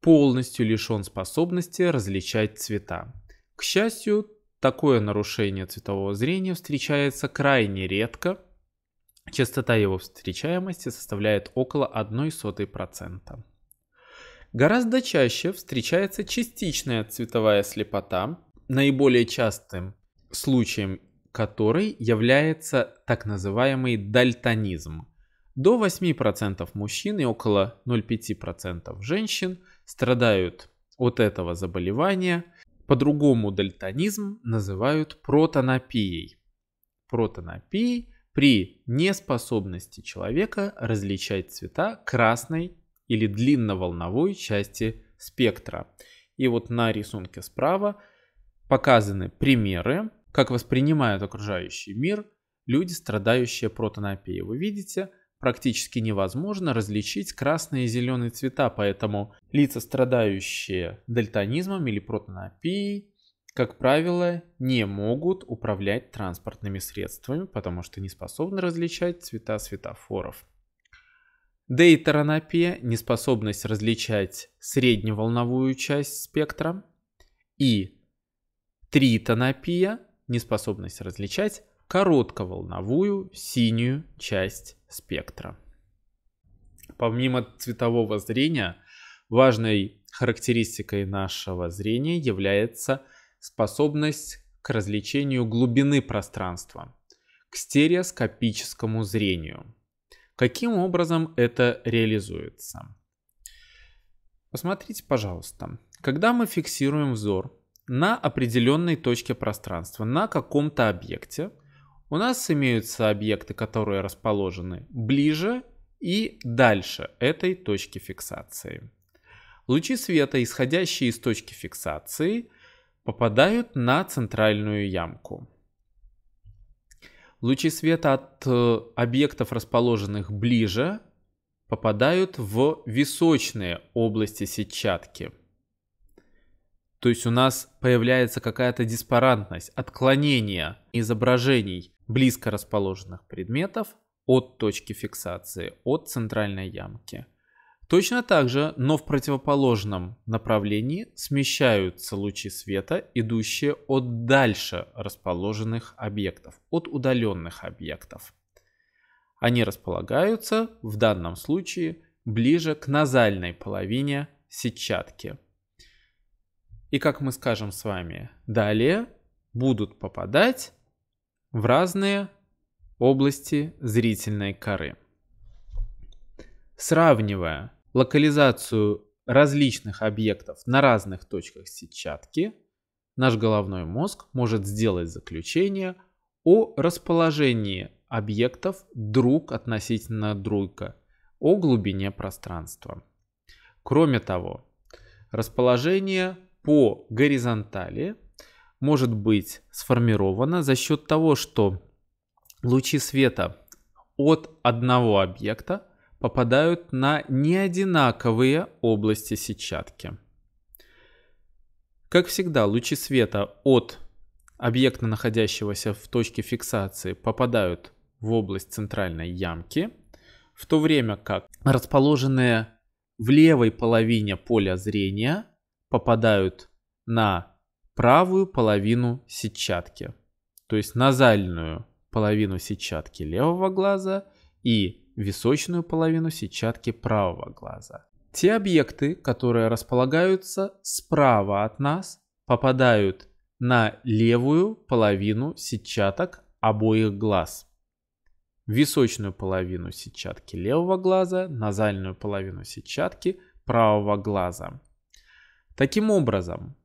полностью лишен способности различать цвета. К счастью, Такое нарушение цветового зрения встречается крайне редко. Частота его встречаемости составляет около 0,01%. Гораздо чаще встречается частичная цветовая слепота, наиболее частым случаем которой является так называемый дальтонизм. До 8% мужчин и около 0,5% женщин страдают от этого заболевания – по-другому дальтонизм называют протонопией. Протонопией при неспособности человека различать цвета красной или длинноволновой части спектра. И вот на рисунке справа показаны примеры, как воспринимают окружающий мир люди, страдающие протонопией. Вы видите, практически невозможно различить красные и зеленые цвета, поэтому лица, страдающие дальтонизмом или протонопией, как правило, не могут управлять транспортными средствами, потому что не способны различать цвета светофоров. Дейтеронопия – неспособность различать средневолновую часть спектра. И тритонопия – неспособность различать коротковолновую синюю часть спектра. Помимо цветового зрения, важной характеристикой нашего зрения является способность к различению глубины пространства, к стереоскопическому зрению. Каким образом это реализуется? Посмотрите, пожалуйста, когда мы фиксируем взор на определенной точке пространства, на каком-то объекте – у нас имеются объекты, которые расположены ближе и дальше этой точки фиксации. Лучи света, исходящие из точки фиксации, попадают на центральную ямку. Лучи света от э, объектов, расположенных ближе, попадают в височные области сетчатки. То есть у нас появляется какая-то диспарантность, отклонение изображений близко расположенных предметов от точки фиксации, от центральной ямки. Точно так же, но в противоположном направлении смещаются лучи света, идущие от дальше расположенных объектов, от удаленных объектов. Они располагаются в данном случае ближе к назальной половине сетчатки. И как мы скажем с вами, далее будут попадать в разные области зрительной коры. Сравнивая локализацию различных объектов на разных точках сетчатки, наш головной мозг может сделать заключение о расположении объектов друг относительно друга, о глубине пространства. Кроме того, расположение по горизонтали может быть сформирована за счет того, что лучи света от одного объекта попадают на неодинаковые области сетчатки. Как всегда, лучи света от объекта, находящегося в точке фиксации, попадают в область центральной ямки, в то время как расположенные в левой половине поля зрения попадают на правую половину сетчатки, то есть назальную половину сетчатки левого глаза и височную половину сетчатки правого глаза. Те объекты, которые располагаются справа от нас, попадают на левую половину сетчаток обоих глаз. Височную половину сетчатки левого глаза, назальную половину сетчатки правого глаза. Таким образом,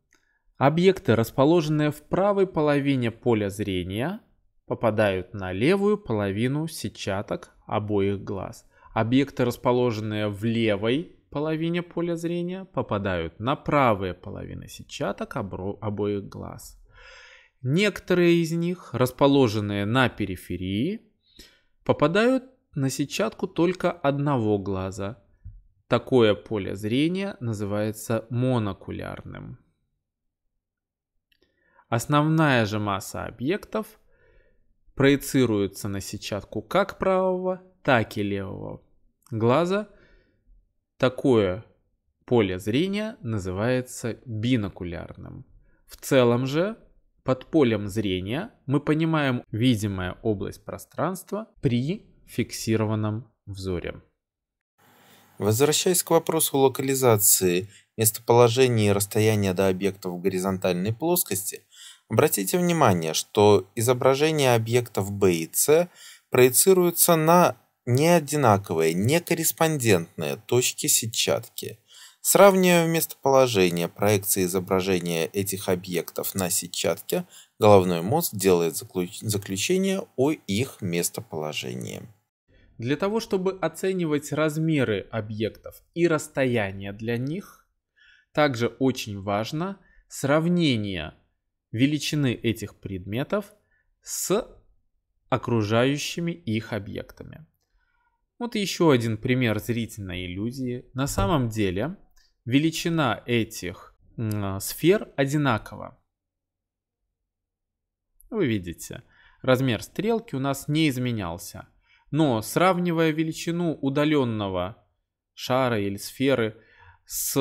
Объекты, расположенные в правой половине поля зрения, попадают на левую половину сетчаток обоих глаз. Объекты, расположенные в левой половине поля зрения, попадают на правые половины сетчаток обоих глаз. Некоторые из них, расположенные на периферии, попадают на сетчатку только одного глаза. Такое поле зрения называется монокулярным. Основная же масса объектов проецируется на сетчатку как правого, так и левого глаза. Такое поле зрения называется бинокулярным. В целом же под полем зрения мы понимаем видимая область пространства при фиксированном взоре. Возвращаясь к вопросу локализации местоположения и расстояния до объектов в горизонтальной плоскости, Обратите внимание, что изображения объектов B и C проецируются на неодинаковые, некорреспондентные точки сетчатки. Сравнивая местоположение проекции изображения этих объектов на сетчатке, головной мозг делает заключение о их местоположении. Для того, чтобы оценивать размеры объектов и расстояние для них, также очень важно сравнение величины этих предметов с окружающими их объектами. Вот еще один пример зрительной иллюзии. На самом деле величина этих а, сфер одинакова. Вы видите, размер стрелки у нас не изменялся. Но сравнивая величину удаленного шара или сферы с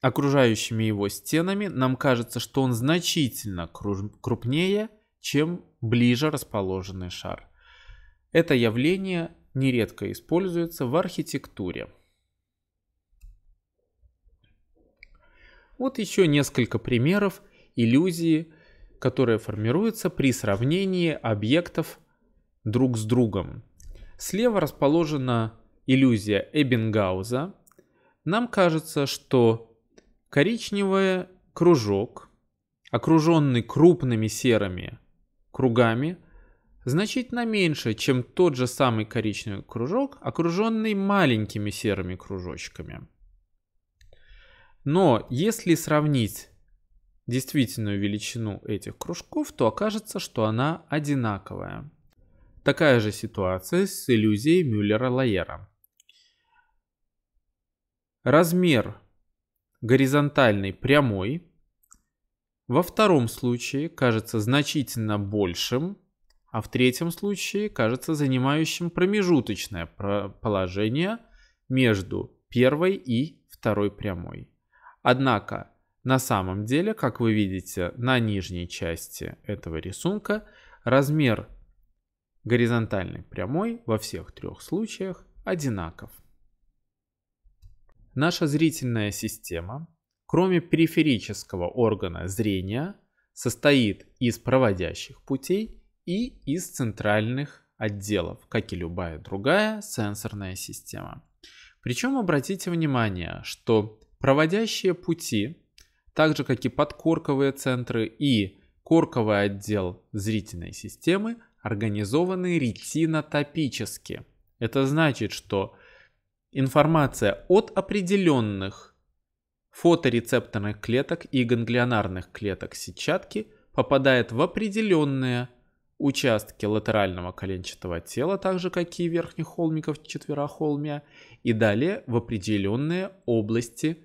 окружающими его стенами, нам кажется, что он значительно крупнее, чем ближе расположенный шар. Это явление нередко используется в архитектуре. Вот еще несколько примеров иллюзии, которая формируется при сравнении объектов друг с другом. Слева расположена иллюзия Эббингауза. Нам кажется, что Коричневый кружок, окруженный крупными серыми кругами, значительно меньше, чем тот же самый коричневый кружок, окруженный маленькими серыми кружочками. Но если сравнить действительную величину этих кружков, то окажется, что она одинаковая. Такая же ситуация с иллюзией Мюллера-Лайера. Размер горизонтальный прямой. Во втором случае кажется значительно большим, а в третьем случае кажется занимающим промежуточное положение между первой и второй прямой. Однако, на самом деле, как вы видите на нижней части этого рисунка, размер горизонтальной прямой во всех трех случаях одинаков. Наша зрительная система, кроме периферического органа зрения, состоит из проводящих путей и из центральных отделов, как и любая другая сенсорная система. Причем обратите внимание, что проводящие пути, так же как и подкорковые центры и корковый отдел зрительной системы, организованы ретинотопически. Это значит, что Информация от определенных фоторецепторных клеток и ганглионарных клеток сетчатки попадает в определенные участки латерального коленчатого тела, так же как и верхних холмиков четверохолмия, и далее в определенные области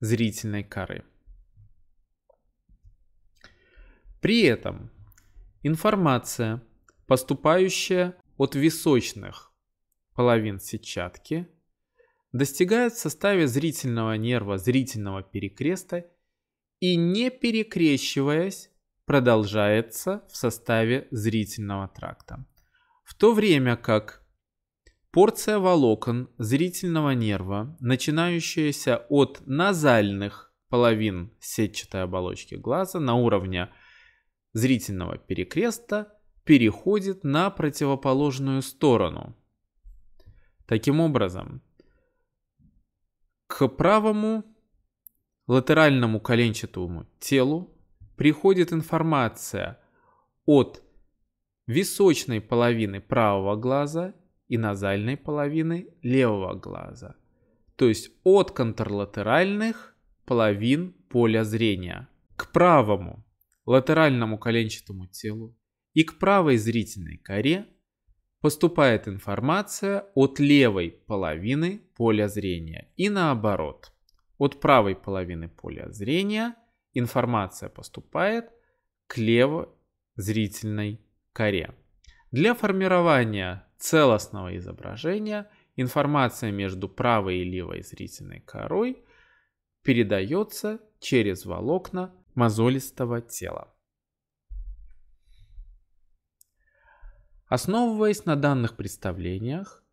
зрительной коры. При этом информация, поступающая от височных половин сетчатки, достигает в составе зрительного нерва зрительного перекреста и не перекрещиваясь продолжается в составе зрительного тракта. В то время как порция волокон зрительного нерва, начинающаяся от назальных половин сетчатой оболочки глаза на уровне зрительного перекреста, переходит на противоположную сторону. Таким образом, к правому латеральному коленчатому телу приходит информация от височной половины правого глаза и назальной половины левого глаза, то есть от контрлатеральных половин поля зрения. К правому латеральному коленчатому телу и к правой зрительной коре поступает информация от левой половины поля зрения и наоборот. От правой половины поля зрения информация поступает к лево-зрительной коре. Для формирования целостного изображения информация между правой и левой зрительной корой передается через волокна мозолистого тела. Основываясь на данных представлениях,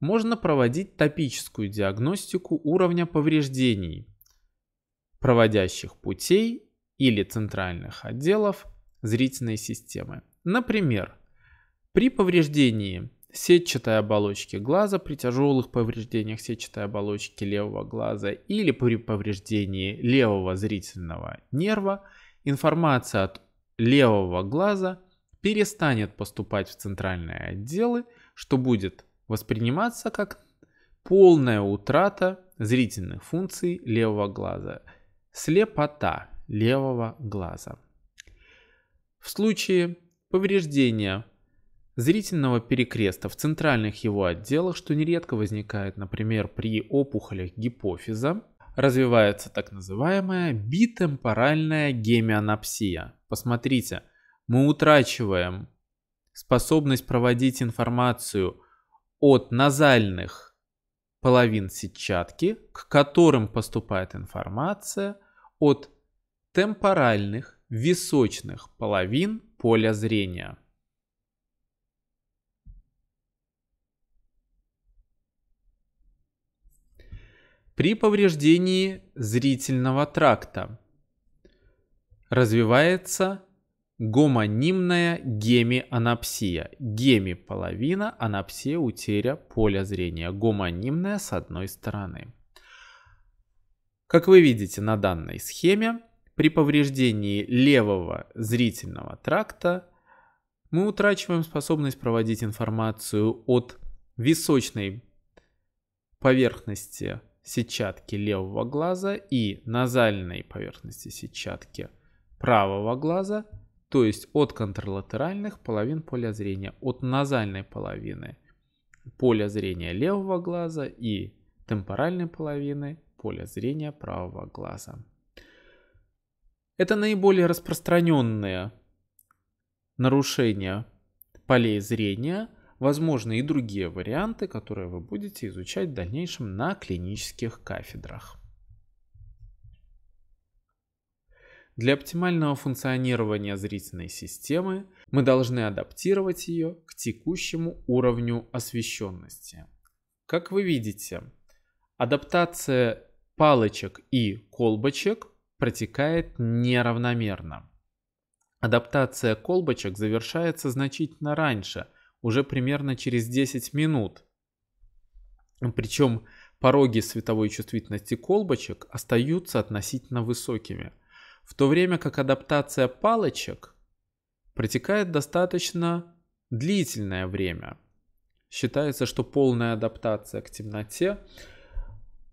можно проводить топическую диагностику уровня повреждений проводящих путей или центральных отделов зрительной системы. Например, при повреждении сетчатой оболочки глаза, при тяжелых повреждениях сетчатой оболочки левого глаза или при повреждении левого зрительного нерва информация от левого глаза – перестанет поступать в центральные отделы, что будет восприниматься как полная утрата зрительных функций левого глаза, слепота левого глаза. В случае повреждения зрительного перекреста в центральных его отделах, что нередко возникает, например, при опухолях гипофиза, развивается так называемая битемпоральная гемианопсия. Посмотрите, мы утрачиваем способность проводить информацию от назальных половин сетчатки, к которым поступает информация, от темпоральных височных половин поля зрения. При повреждении зрительного тракта развивается Гомонимная гемианапсия. Геми – половина, анапсия – утеря поля зрения. Гомонимная с одной стороны. Как вы видите на данной схеме, при повреждении левого зрительного тракта мы утрачиваем способность проводить информацию от височной поверхности сетчатки левого глаза и назальной поверхности сетчатки правого глаза – то есть от контрлатеральных половин поля зрения, от назальной половины поля зрения левого глаза и темпоральной половины поля зрения правого глаза. Это наиболее распространенные нарушение полей зрения, возможны и другие варианты, которые вы будете изучать в дальнейшем на клинических кафедрах. Для оптимального функционирования зрительной системы мы должны адаптировать ее к текущему уровню освещенности. Как вы видите, адаптация палочек и колбочек протекает неравномерно. Адаптация колбочек завершается значительно раньше, уже примерно через 10 минут. Причем пороги световой чувствительности колбочек остаются относительно высокими – в то время как адаптация палочек протекает достаточно длительное время. Считается, что полная адаптация к темноте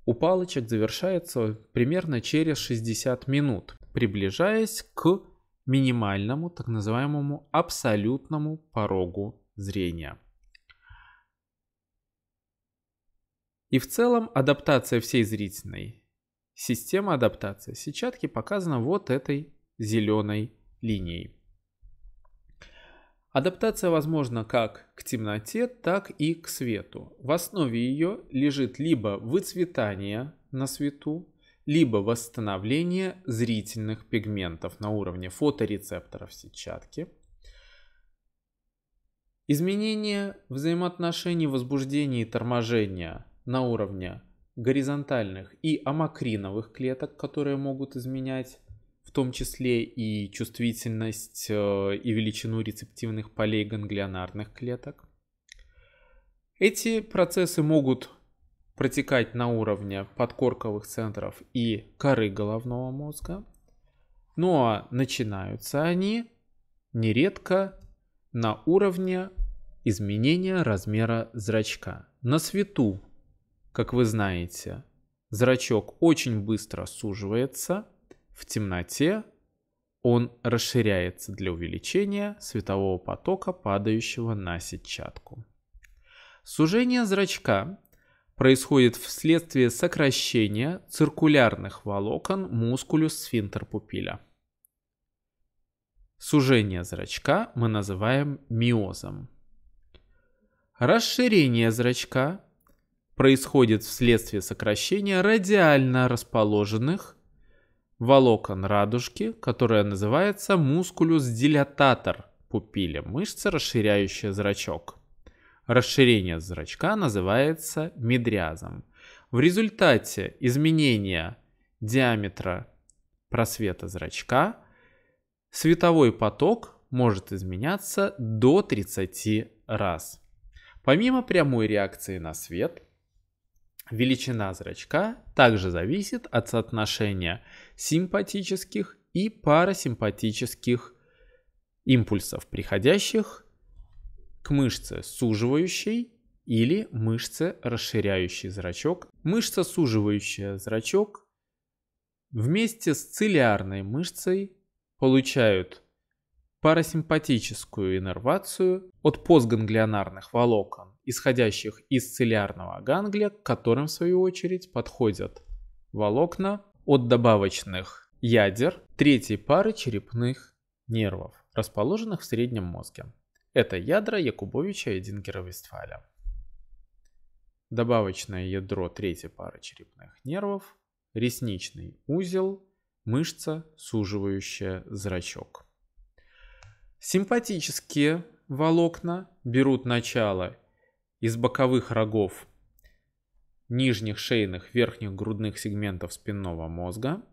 у палочек завершается примерно через 60 минут, приближаясь к минимальному, так называемому абсолютному порогу зрения. И в целом адаптация всей зрительной Система адаптации сетчатки показана вот этой зеленой линией. Адаптация возможна как к темноте, так и к свету. В основе ее лежит либо выцветание на свету, либо восстановление зрительных пигментов на уровне фоторецепторов сетчатки, изменение взаимоотношений возбуждения и торможения на уровне горизонтальных и амакриновых клеток, которые могут изменять в том числе и чувствительность э, и величину рецептивных полей ганглионарных клеток. Эти процессы могут протекать на уровне подкорковых центров и коры головного мозга, ну а начинаются они нередко на уровне изменения размера зрачка. На свету как вы знаете, зрачок очень быстро суживается. В темноте он расширяется для увеличения светового потока, падающего на сетчатку. Сужение зрачка происходит вследствие сокращения циркулярных волокон мускулюс сфинтер-пупиля. Сужение зрачка мы называем миозом. Расширение зрачка происходит вследствие сокращения радиально расположенных волокон радужки, которая называется мускулюс-дилататор пупили, мышца, расширяющая зрачок. Расширение зрачка называется медриазом. В результате изменения диаметра просвета зрачка световой поток может изменяться до 30 раз. Помимо прямой реакции на свет, Величина зрачка также зависит от соотношения симпатических и парасимпатических импульсов, приходящих к мышце суживающей или мышце расширяющей зрачок. Мышца суживающая зрачок вместе с цилиарной мышцей получают парасимпатическую иннервацию от постганглионарных волокон, исходящих из целлярного ганглия, к которым в свою очередь подходят волокна от добавочных ядер третьей пары черепных нервов, расположенных в среднем мозге. Это ядра Якубовича и Дингера-Вестфаля. Добавочное ядро третьей пары черепных нервов, ресничный узел, мышца, суживающая зрачок. Симпатические волокна берут начало из боковых рогов нижних шейных верхних грудных сегментов спинного мозга,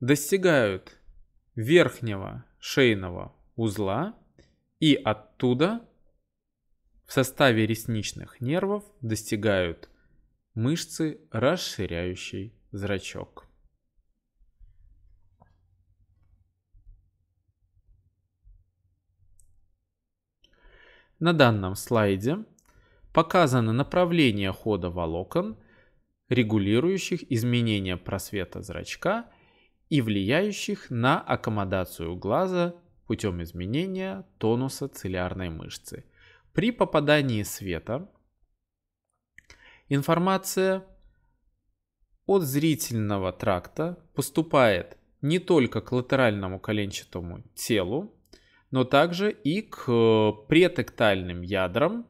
достигают верхнего шейного узла и оттуда в составе ресничных нервов достигают мышцы, расширяющей зрачок. На данном слайде показано направление хода волокон, регулирующих изменения просвета зрачка и влияющих на аккомодацию глаза путем изменения тонуса целлярной мышцы. При попадании света информация от зрительного тракта поступает не только к латеральному коленчатому телу, но также и к э, претектальным ядрам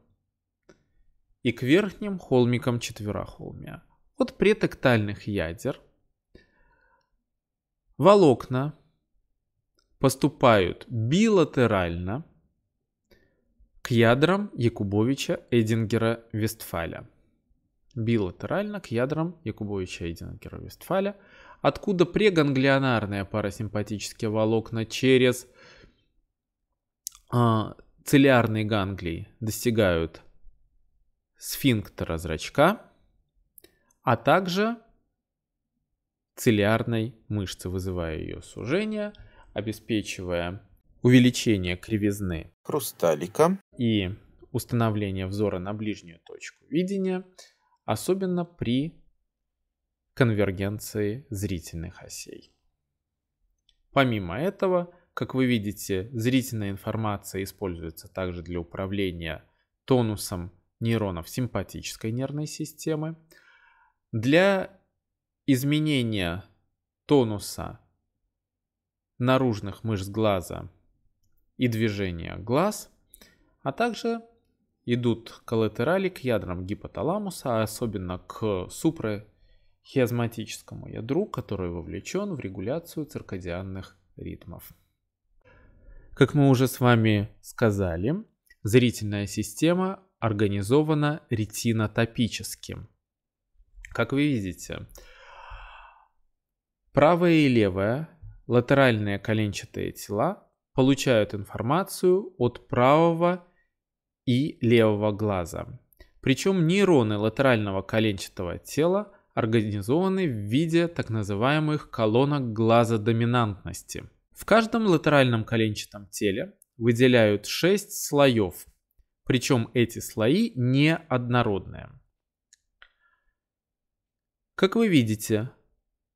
и к верхним холмикам четверохолмия. От претектальных ядер волокна поступают билатерально к ядрам Якубовича Эдингера Вестфаля. Билатерально к ядрам Якубовича Эдингера Вестфаля, откуда преганглионарные парасимпатические волокна через а, целлярные ганглии достигают сфинктера зрачка, а также целлярной мышцы, вызывая ее сужение, обеспечивая увеличение кривизны хрусталика и установление взора на ближнюю точку видения, особенно при конвергенции зрительных осей. Помимо этого, как вы видите, зрительная информация используется также для управления тонусом нейронов симпатической нервной системы. Для изменения тонуса наружных мышц глаза и движения глаз, а также идут коллатерали к ядрам гипоталамуса, а особенно к супрахиазматическому ядру, который вовлечен в регуляцию циркадианных ритмов. Как мы уже с вами сказали, зрительная система организована ретинотопически. Как вы видите, правое и левое латеральные коленчатые тела получают информацию от правого и левого глаза. Причем нейроны латерального коленчатого тела организованы в виде так называемых колонок глаза доминантности – в каждом латеральном коленчатом теле выделяют 6 слоев, причем эти слои неоднородные. Как вы видите,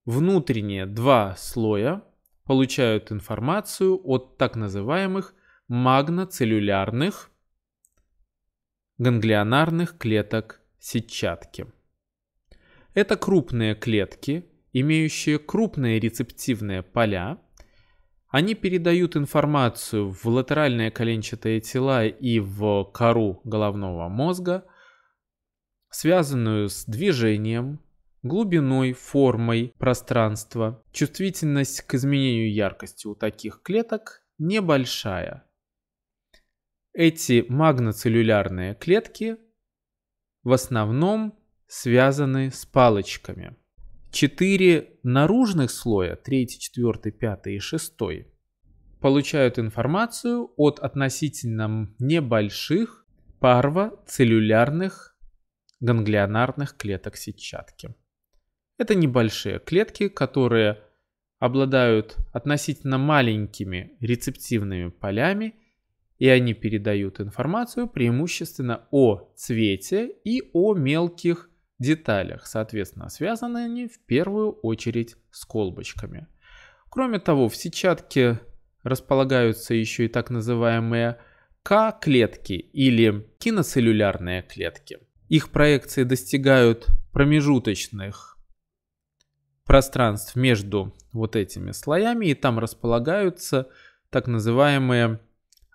внутренние два слоя получают информацию от так называемых магноцеллюлярных ганглионарных клеток сетчатки. Это крупные клетки, имеющие крупные рецептивные поля, они передают информацию в латеральные коленчатые тела и в кору головного мозга, связанную с движением, глубиной, формой пространства. Чувствительность к изменению яркости у таких клеток небольшая. Эти магноцеллюлярные клетки в основном связаны с палочками – Четыре наружных слоя, третий, четвертый, пятый и шестой, получают информацию от относительно небольших парвоцеллюлярных ганглионарных клеток сетчатки. Это небольшие клетки, которые обладают относительно маленькими рецептивными полями, и они передают информацию преимущественно о цвете и о мелких деталях. Соответственно, связаны они в первую очередь с колбочками. Кроме того, в сетчатке располагаются еще и так называемые К-клетки или киноцеллюлярные клетки. Их проекции достигают промежуточных пространств между вот этими слоями, и там располагаются так называемые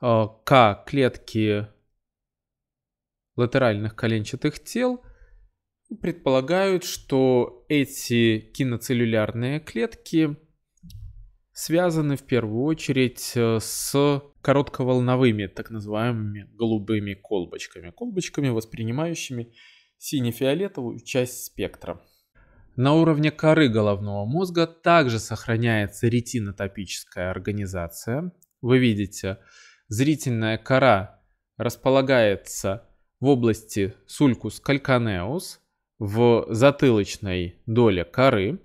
э, К-клетки латеральных коленчатых тел, предполагают, что эти киноцеллюлярные клетки связаны в первую очередь э, с коротковолновыми, так называемыми голубыми колбочками. Колбочками, воспринимающими сине-фиолетовую часть спектра. На уровне коры головного мозга также сохраняется ретинотопическая организация. Вы видите, зрительная кора располагается в области сулькус кальканеус, в затылочной доле коры.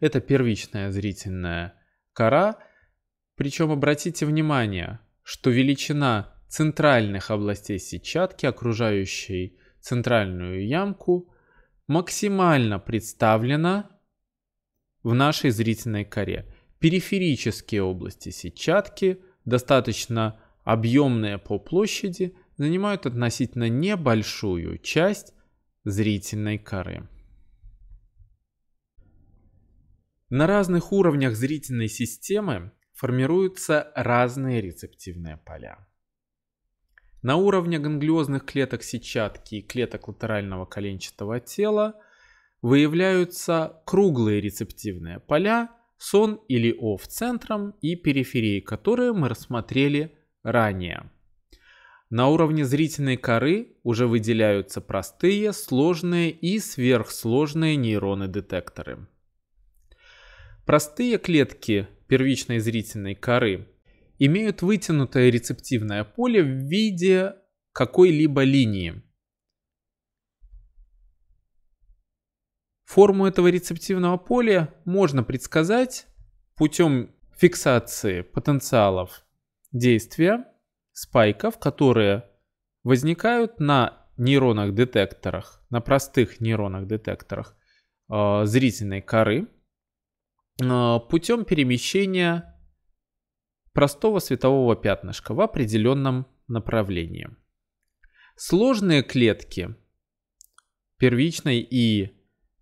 Это первичная зрительная кора. Причем обратите внимание, что величина центральных областей сетчатки, окружающей центральную ямку, максимально представлена в нашей зрительной коре. Периферические области сетчатки, достаточно объемные по площади, занимают относительно небольшую часть зрительной коры. На разных уровнях зрительной системы формируются разные рецептивные поля. На уровне ганглиозных клеток сетчатки и клеток латерального коленчатого тела выявляются круглые рецептивные поля сон или ов центром и периферии которые мы рассмотрели ранее. На уровне зрительной коры уже выделяются простые, сложные и сверхсложные нейроны-детекторы. Простые клетки первичной зрительной коры имеют вытянутое рецептивное поле в виде какой-либо линии. Форму этого рецептивного поля можно предсказать путем фиксации потенциалов действия спайков, которые возникают на нейронах детекторах, на простых нейронах детекторах э, зрительной коры э, путем перемещения простого светового пятнышка в определенном направлении. Сложные клетки первичной и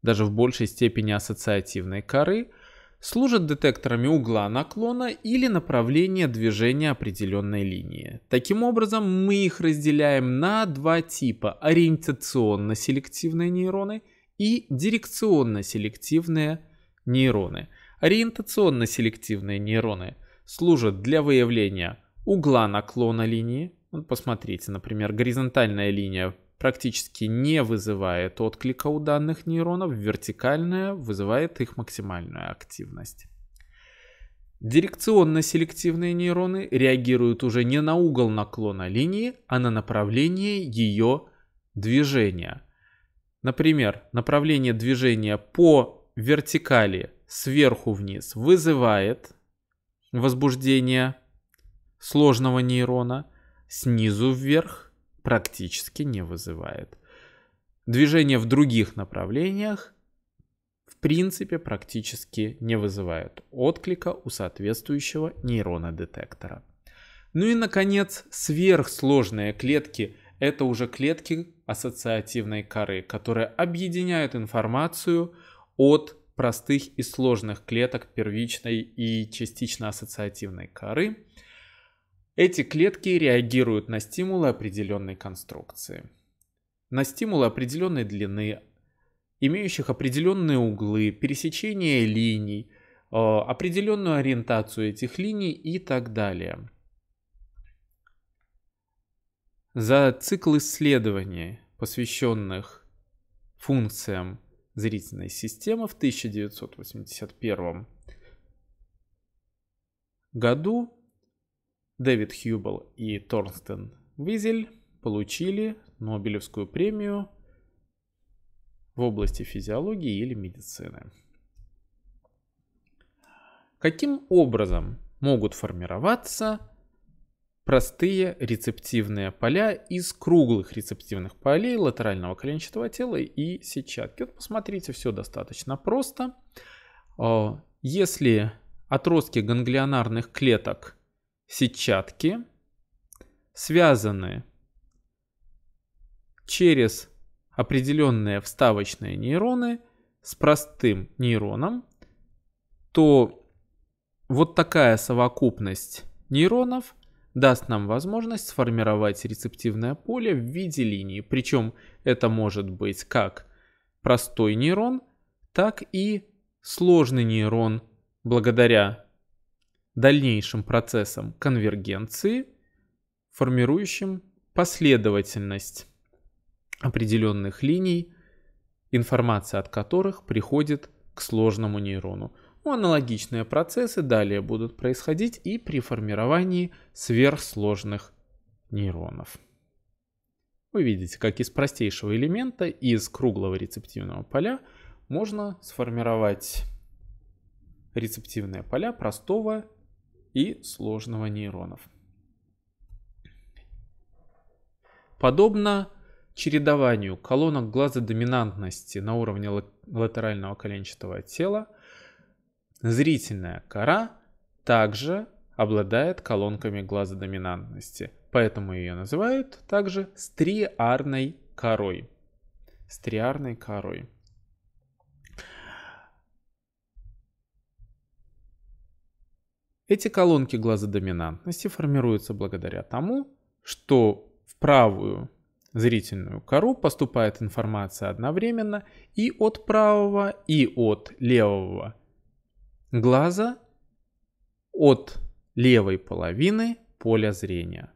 даже в большей степени ассоциативной коры – служат детекторами угла наклона или направления движения определенной линии. Таким образом, мы их разделяем на два типа – ориентационно-селективные нейроны и дирекционно-селективные нейроны. Ориентационно-селективные нейроны служат для выявления угла наклона линии. Вот посмотрите, например, горизонтальная линия практически не вызывает отклика у данных нейронов, вертикальная вызывает их максимальную активность. Дирекционно-селективные нейроны реагируют уже не на угол наклона линии, а на направление ее движения. Например, направление движения по вертикали сверху вниз вызывает возбуждение сложного нейрона, снизу вверх практически не вызывает. Движение в других направлениях в принципе практически не вызывает отклика у соответствующего нейрона детектора. Ну и, наконец, сверхсложные клетки – это уже клетки ассоциативной коры, которые объединяют информацию от простых и сложных клеток первичной и частично ассоциативной коры эти клетки реагируют на стимулы определенной конструкции. На стимулы определенной длины, имеющих определенные углы, пересечения линий, э, определенную ориентацию этих линий и так далее. За цикл исследований, посвященных функциям зрительной системы в 1981 году Дэвид Хьюбл и Торнстен Визель получили Нобелевскую премию в области физиологии или медицины. Каким образом могут формироваться простые рецептивные поля из круглых рецептивных полей латерального коленчатого тела и сетчатки? Вот посмотрите, все достаточно просто. А, если отростки ганглионарных клеток сетчатки связаны через определенные вставочные нейроны с простым нейроном, то вот такая совокупность нейронов даст нам возможность сформировать рецептивное поле в виде линии. Причем это может быть как простой нейрон, так и сложный нейрон благодаря дальнейшим процессом конвергенции, формирующим последовательность определенных линий, информация от которых приходит к сложному нейрону. Ну, аналогичные процессы далее будут происходить и при формировании сверхсложных нейронов. Вы видите, как из простейшего элемента, из круглого рецептивного поля, можно сформировать рецептивные поля простого и сложного нейронов. Подобно чередованию колонок глаза доминантности на уровне латерального коленчатого тела, зрительная кора также обладает колонками глаза доминантности, поэтому ее называют также стриарной корой. Стриарной корой. Эти колонки глаза доминантности формируются благодаря тому, что в правую зрительную кору поступает информация одновременно и от правого, и от левого глаза, от левой половины поля зрения.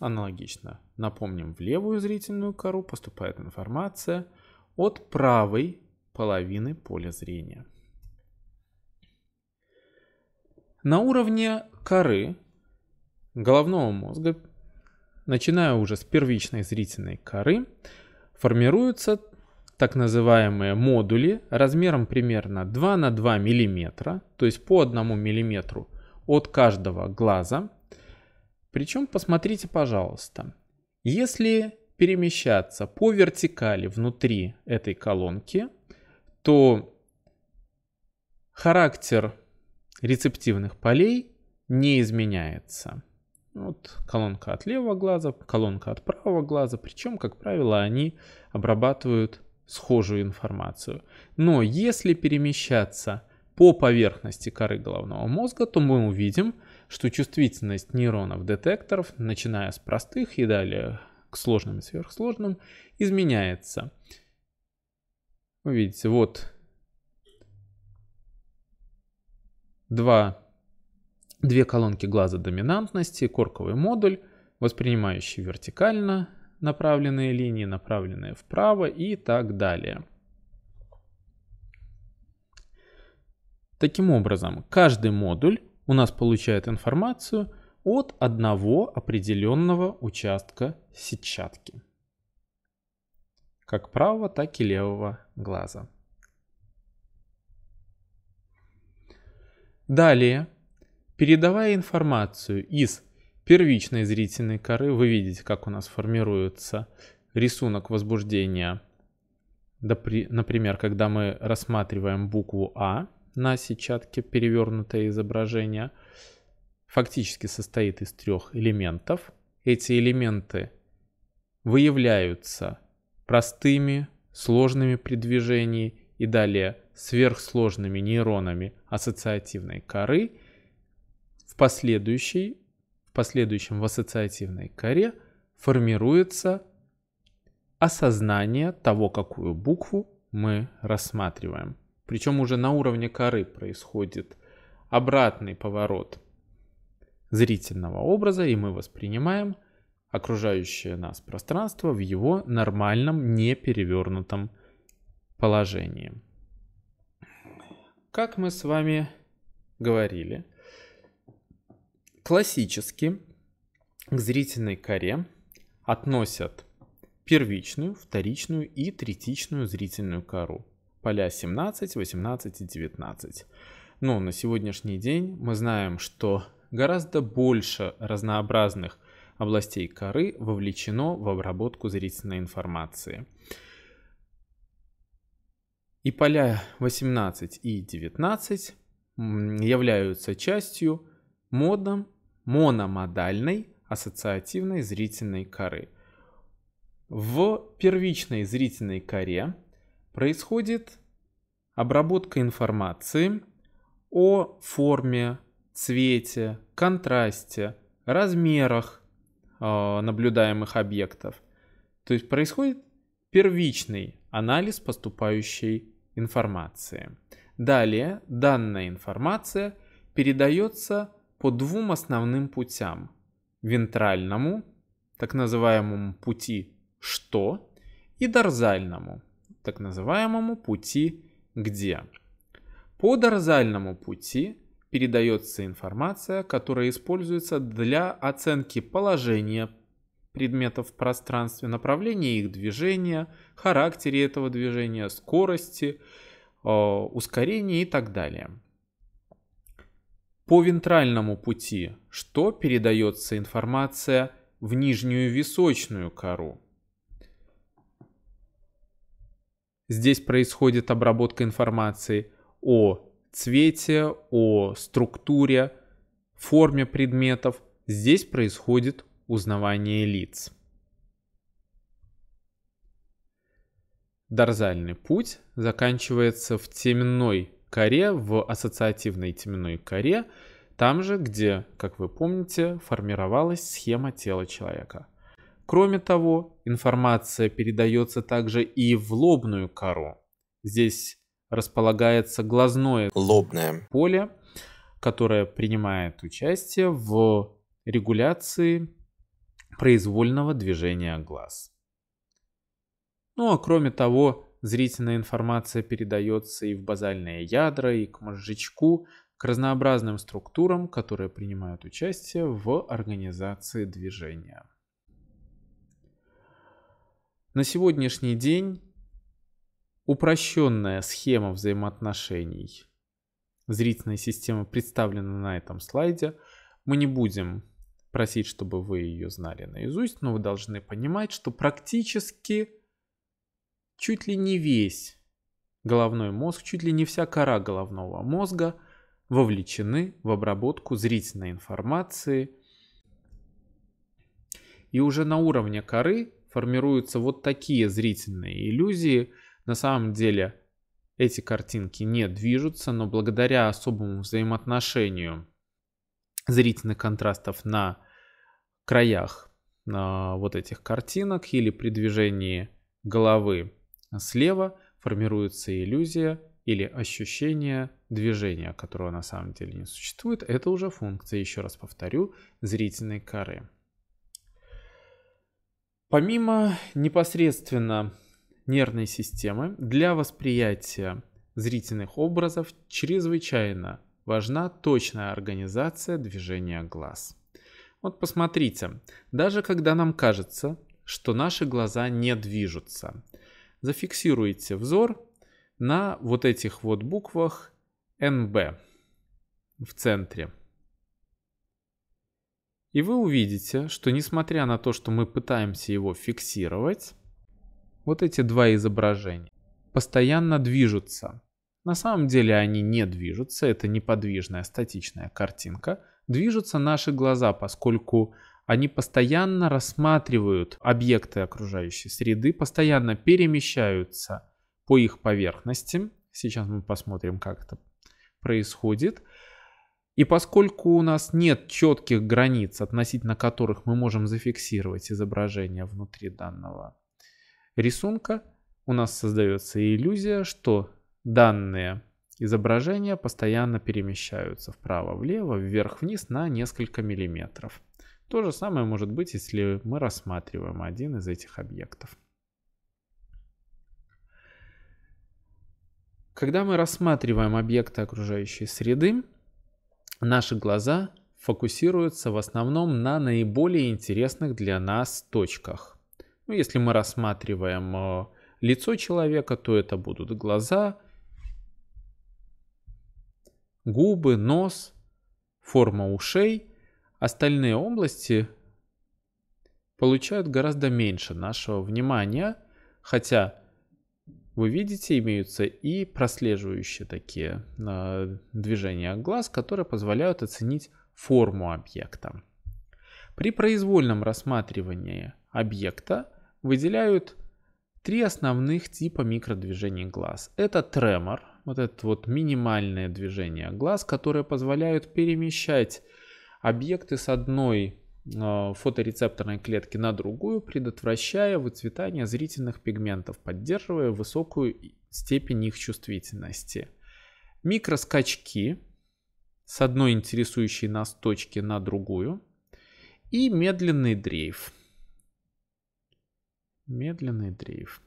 Аналогично, напомним, в левую зрительную кору поступает информация от правой половины поля зрения. На уровне коры головного мозга, начиная уже с первичной зрительной коры, формируются так называемые модули размером примерно 2 на 2 мм, то есть по 1 мм от каждого глаза. Причем посмотрите, пожалуйста, если перемещаться по вертикали внутри этой колонки, то характер рецептивных полей не изменяется. Вот колонка от левого глаза, колонка от правого глаза, причем, как правило, они обрабатывают схожую информацию. Но если перемещаться по поверхности коры головного мозга, то мы увидим, что чувствительность нейронов детекторов, начиная с простых и далее к сложным и сверхсложным, изменяется. Вы видите, вот два, две колонки глаза доминантности, корковый модуль, воспринимающий вертикально направленные линии, направленные вправо и так далее. Таким образом, каждый модуль у нас получает информацию от одного определенного участка сетчатки. Как правого, так и левого глаза. Далее, передавая информацию из первичной зрительной коры, вы видите, как у нас формируется рисунок возбуждения. Например, когда мы рассматриваем букву А на сетчатке, перевернутое изображение фактически состоит из трех элементов. Эти элементы выявляются простыми, сложными при движении и далее сверхсложными нейронами – ассоциативной коры, в, последующей, в последующем в ассоциативной коре формируется осознание того, какую букву мы рассматриваем. Причем уже на уровне коры происходит обратный поворот зрительного образа, и мы воспринимаем окружающее нас пространство в его нормальном, неперевернутом положении как мы с вами говорили, классически к зрительной коре относят первичную, вторичную и третичную зрительную кору. Поля 17, 18 и 19. Но на сегодняшний день мы знаем, что гораздо больше разнообразных областей коры вовлечено в обработку зрительной информации. И поля 18 и 19 являются частью модом, мономодальной ассоциативной зрительной коры. В первичной зрительной коре происходит обработка информации о форме, цвете, контрасте, размерах э, наблюдаемых объектов. То есть происходит первичный анализ поступающей информации. Далее данная информация передается по двум основным путям. Вентральному, так называемому пути «что» и дорзальному, так называемому пути «где». По дорзальному пути передается информация, которая используется для оценки положения предметов в пространстве, направление их движения, характере этого движения, скорости, э, и так далее. По вентральному пути, что передается информация в нижнюю височную кору. Здесь происходит обработка информации о цвете, о структуре, форме предметов. Здесь происходит Узнавание лиц. Дорзальный путь заканчивается в теменной коре, в ассоциативной теменной коре, там же, где, как вы помните, формировалась схема тела человека. Кроме того, информация передается также и в лобную кору. Здесь располагается глазное лобное поле, которое принимает участие в регуляции произвольного движения глаз. Ну а кроме того, зрительная информация передается и в базальные ядра, и к мозжечку, к разнообразным структурам, которые принимают участие в организации движения. На сегодняшний день упрощенная схема взаимоотношений зрительной системы представлена на этом слайде. Мы не будем просить, чтобы вы ее знали наизусть, но вы должны понимать, что практически чуть ли не весь головной мозг, чуть ли не вся кора головного мозга вовлечены в обработку зрительной информации. И уже на уровне коры формируются вот такие зрительные иллюзии. На самом деле эти картинки не движутся, но благодаря особому взаимоотношению зрительных контрастов на краях на вот этих картинок или при движении головы слева формируется иллюзия или ощущение движения, которого на самом деле не существует. Это уже функция, еще раз повторю, зрительной коры. Помимо непосредственно нервной системы, для восприятия зрительных образов чрезвычайно важна точная организация движения глаз. Вот посмотрите, даже когда нам кажется, что наши глаза не движутся, зафиксируйте взор на вот этих вот буквах НБ в центре. И вы увидите, что несмотря на то, что мы пытаемся его фиксировать, вот эти два изображения постоянно движутся. На самом деле они не движутся, это неподвижная статичная картинка. Движутся наши глаза, поскольку они постоянно рассматривают объекты окружающей среды, постоянно перемещаются по их поверхности. Сейчас мы посмотрим, как это происходит. И поскольку у нас нет четких границ, относительно которых мы можем зафиксировать изображение внутри данного рисунка, у нас создается иллюзия, что данные изображения постоянно перемещаются вправо-влево, вверх-вниз на несколько миллиметров. То же самое может быть, если мы рассматриваем один из этих объектов. Когда мы рассматриваем объекты окружающей среды, наши глаза фокусируются в основном на наиболее интересных для нас точках. Ну, если мы рассматриваем э, лицо человека, то это будут глаза – губы, нос, форма ушей, остальные области получают гораздо меньше нашего внимания, хотя вы видите, имеются и прослеживающие такие э, движения глаз, которые позволяют оценить форму объекта. При произвольном рассматривании объекта выделяют три основных типа микродвижений глаз. Это тремор, вот это вот минимальное движение глаз, которые позволяют перемещать объекты с одной а, фоторецепторной клетки на другую, предотвращая выцветание зрительных пигментов, поддерживая высокую степень их чувствительности. Микроскачки с одной интересующей нас точки на другую и медленный дрейф. Медленный дрейф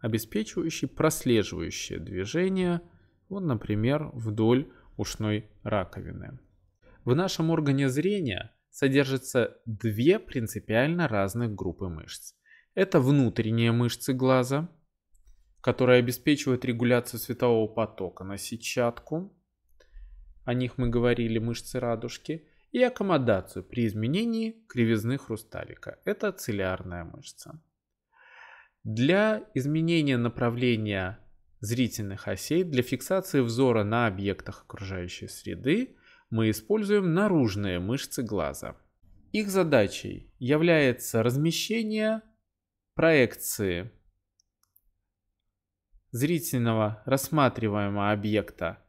обеспечивающий прослеживающее движение, вот, например, вдоль ушной раковины. В нашем органе зрения содержатся две принципиально разных группы мышц. Это внутренние мышцы глаза, которые обеспечивают регуляцию светового потока на сетчатку, о них мы говорили, мышцы радужки, и аккомодацию при изменении кривизны хрусталика. Это целлярная мышца. Для изменения направления зрительных осей для фиксации взора на объектах окружающей среды мы используем наружные мышцы глаза. Их задачей является размещение проекции зрительного рассматриваемого объекта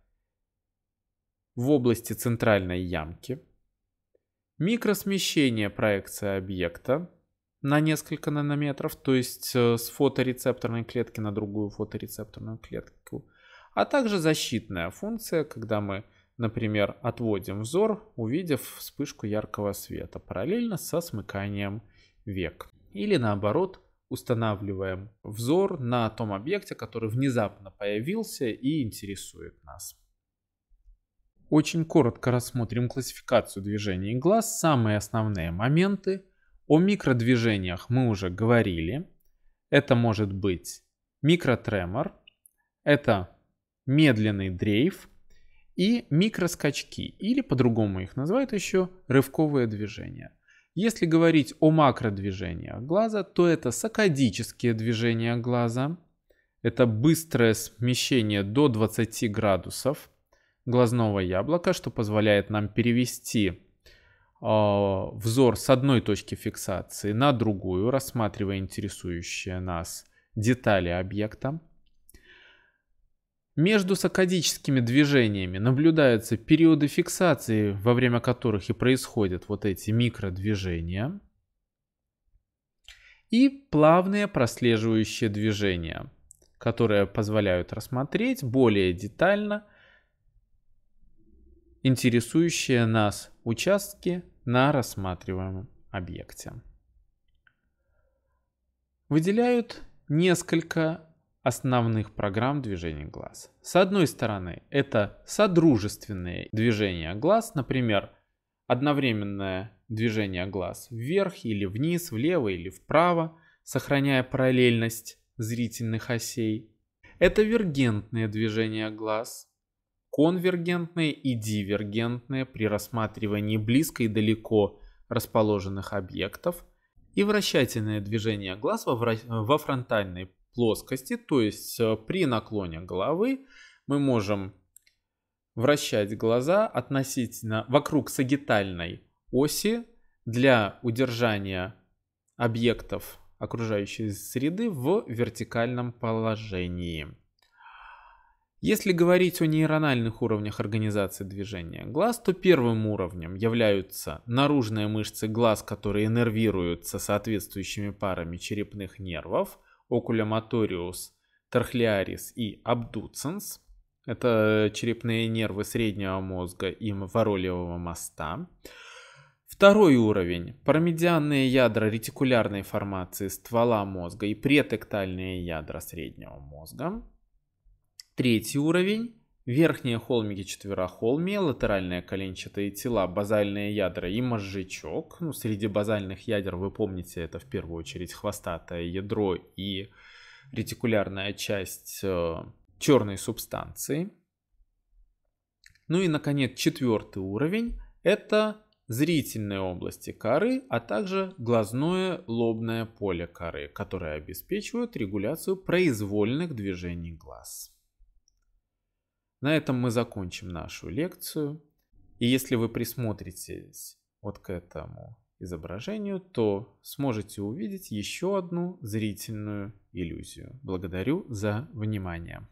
в области центральной ямки, микросмещение проекции объекта на несколько нанометров, то есть э, с фоторецепторной клетки на другую фоторецепторную клетку, а также защитная функция, когда мы, например, отводим взор, увидев вспышку яркого света параллельно со смыканием век. Или наоборот, устанавливаем взор на том объекте, который внезапно появился и интересует нас. Очень коротко рассмотрим классификацию движений глаз, самые основные моменты – о микродвижениях мы уже говорили. Это может быть микротремор, это медленный дрейф и микроскачки, или по-другому их называют еще рывковые движения. Если говорить о макродвижениях глаза, то это сакадические движения глаза, это быстрое смещение до 20 градусов глазного яблока, что позволяет нам перевести а, взор с одной точки фиксации на другую, рассматривая интересующие нас детали объекта. Между саккадическими движениями наблюдаются периоды фиксации, во время которых и происходят вот эти микродвижения, и плавные прослеживающие движения, которые позволяют рассмотреть более детально интересующие нас участке на рассматриваемом объекте. Выделяют несколько основных программ движения глаз. С одной стороны, это содружественные движения глаз, например, одновременное движение глаз вверх или вниз, влево или вправо, сохраняя параллельность зрительных осей. Это вергентные движения глаз, конвергентные и дивергентные при рассматривании близко и далеко расположенных объектов и вращательное движение глаз во, во фронтальной плоскости, то есть э, при наклоне головы мы можем вращать глаза относительно вокруг сагитальной оси для удержания объектов окружающей среды в вертикальном положении. Если говорить о нейрональных уровнях организации движения глаз, то первым уровнем являются наружные мышцы глаз, которые иннервируются соответствующими парами черепных нервов, окулямоториус, трахлеарис и абдуценс. Это черепные нервы среднего мозга и воролевого моста. Второй уровень. Парамедианные ядра ретикулярной формации ствола мозга и претектальные ядра среднего мозга. Третий уровень. Верхние холмики четверохолмия, латеральные коленчатые тела, базальные ядра и мозжечок. Ну, среди базальных ядер, вы помните, это в первую очередь хвостатое ядро и ретикулярная часть э, черной субстанции. Ну и, наконец, четвертый уровень – это зрительные области коры, а также глазное лобное поле коры, которое обеспечивают регуляцию произвольных движений глаз. На этом мы закончим нашу лекцию. И если вы присмотритесь вот к этому изображению, то сможете увидеть еще одну зрительную иллюзию. Благодарю за внимание.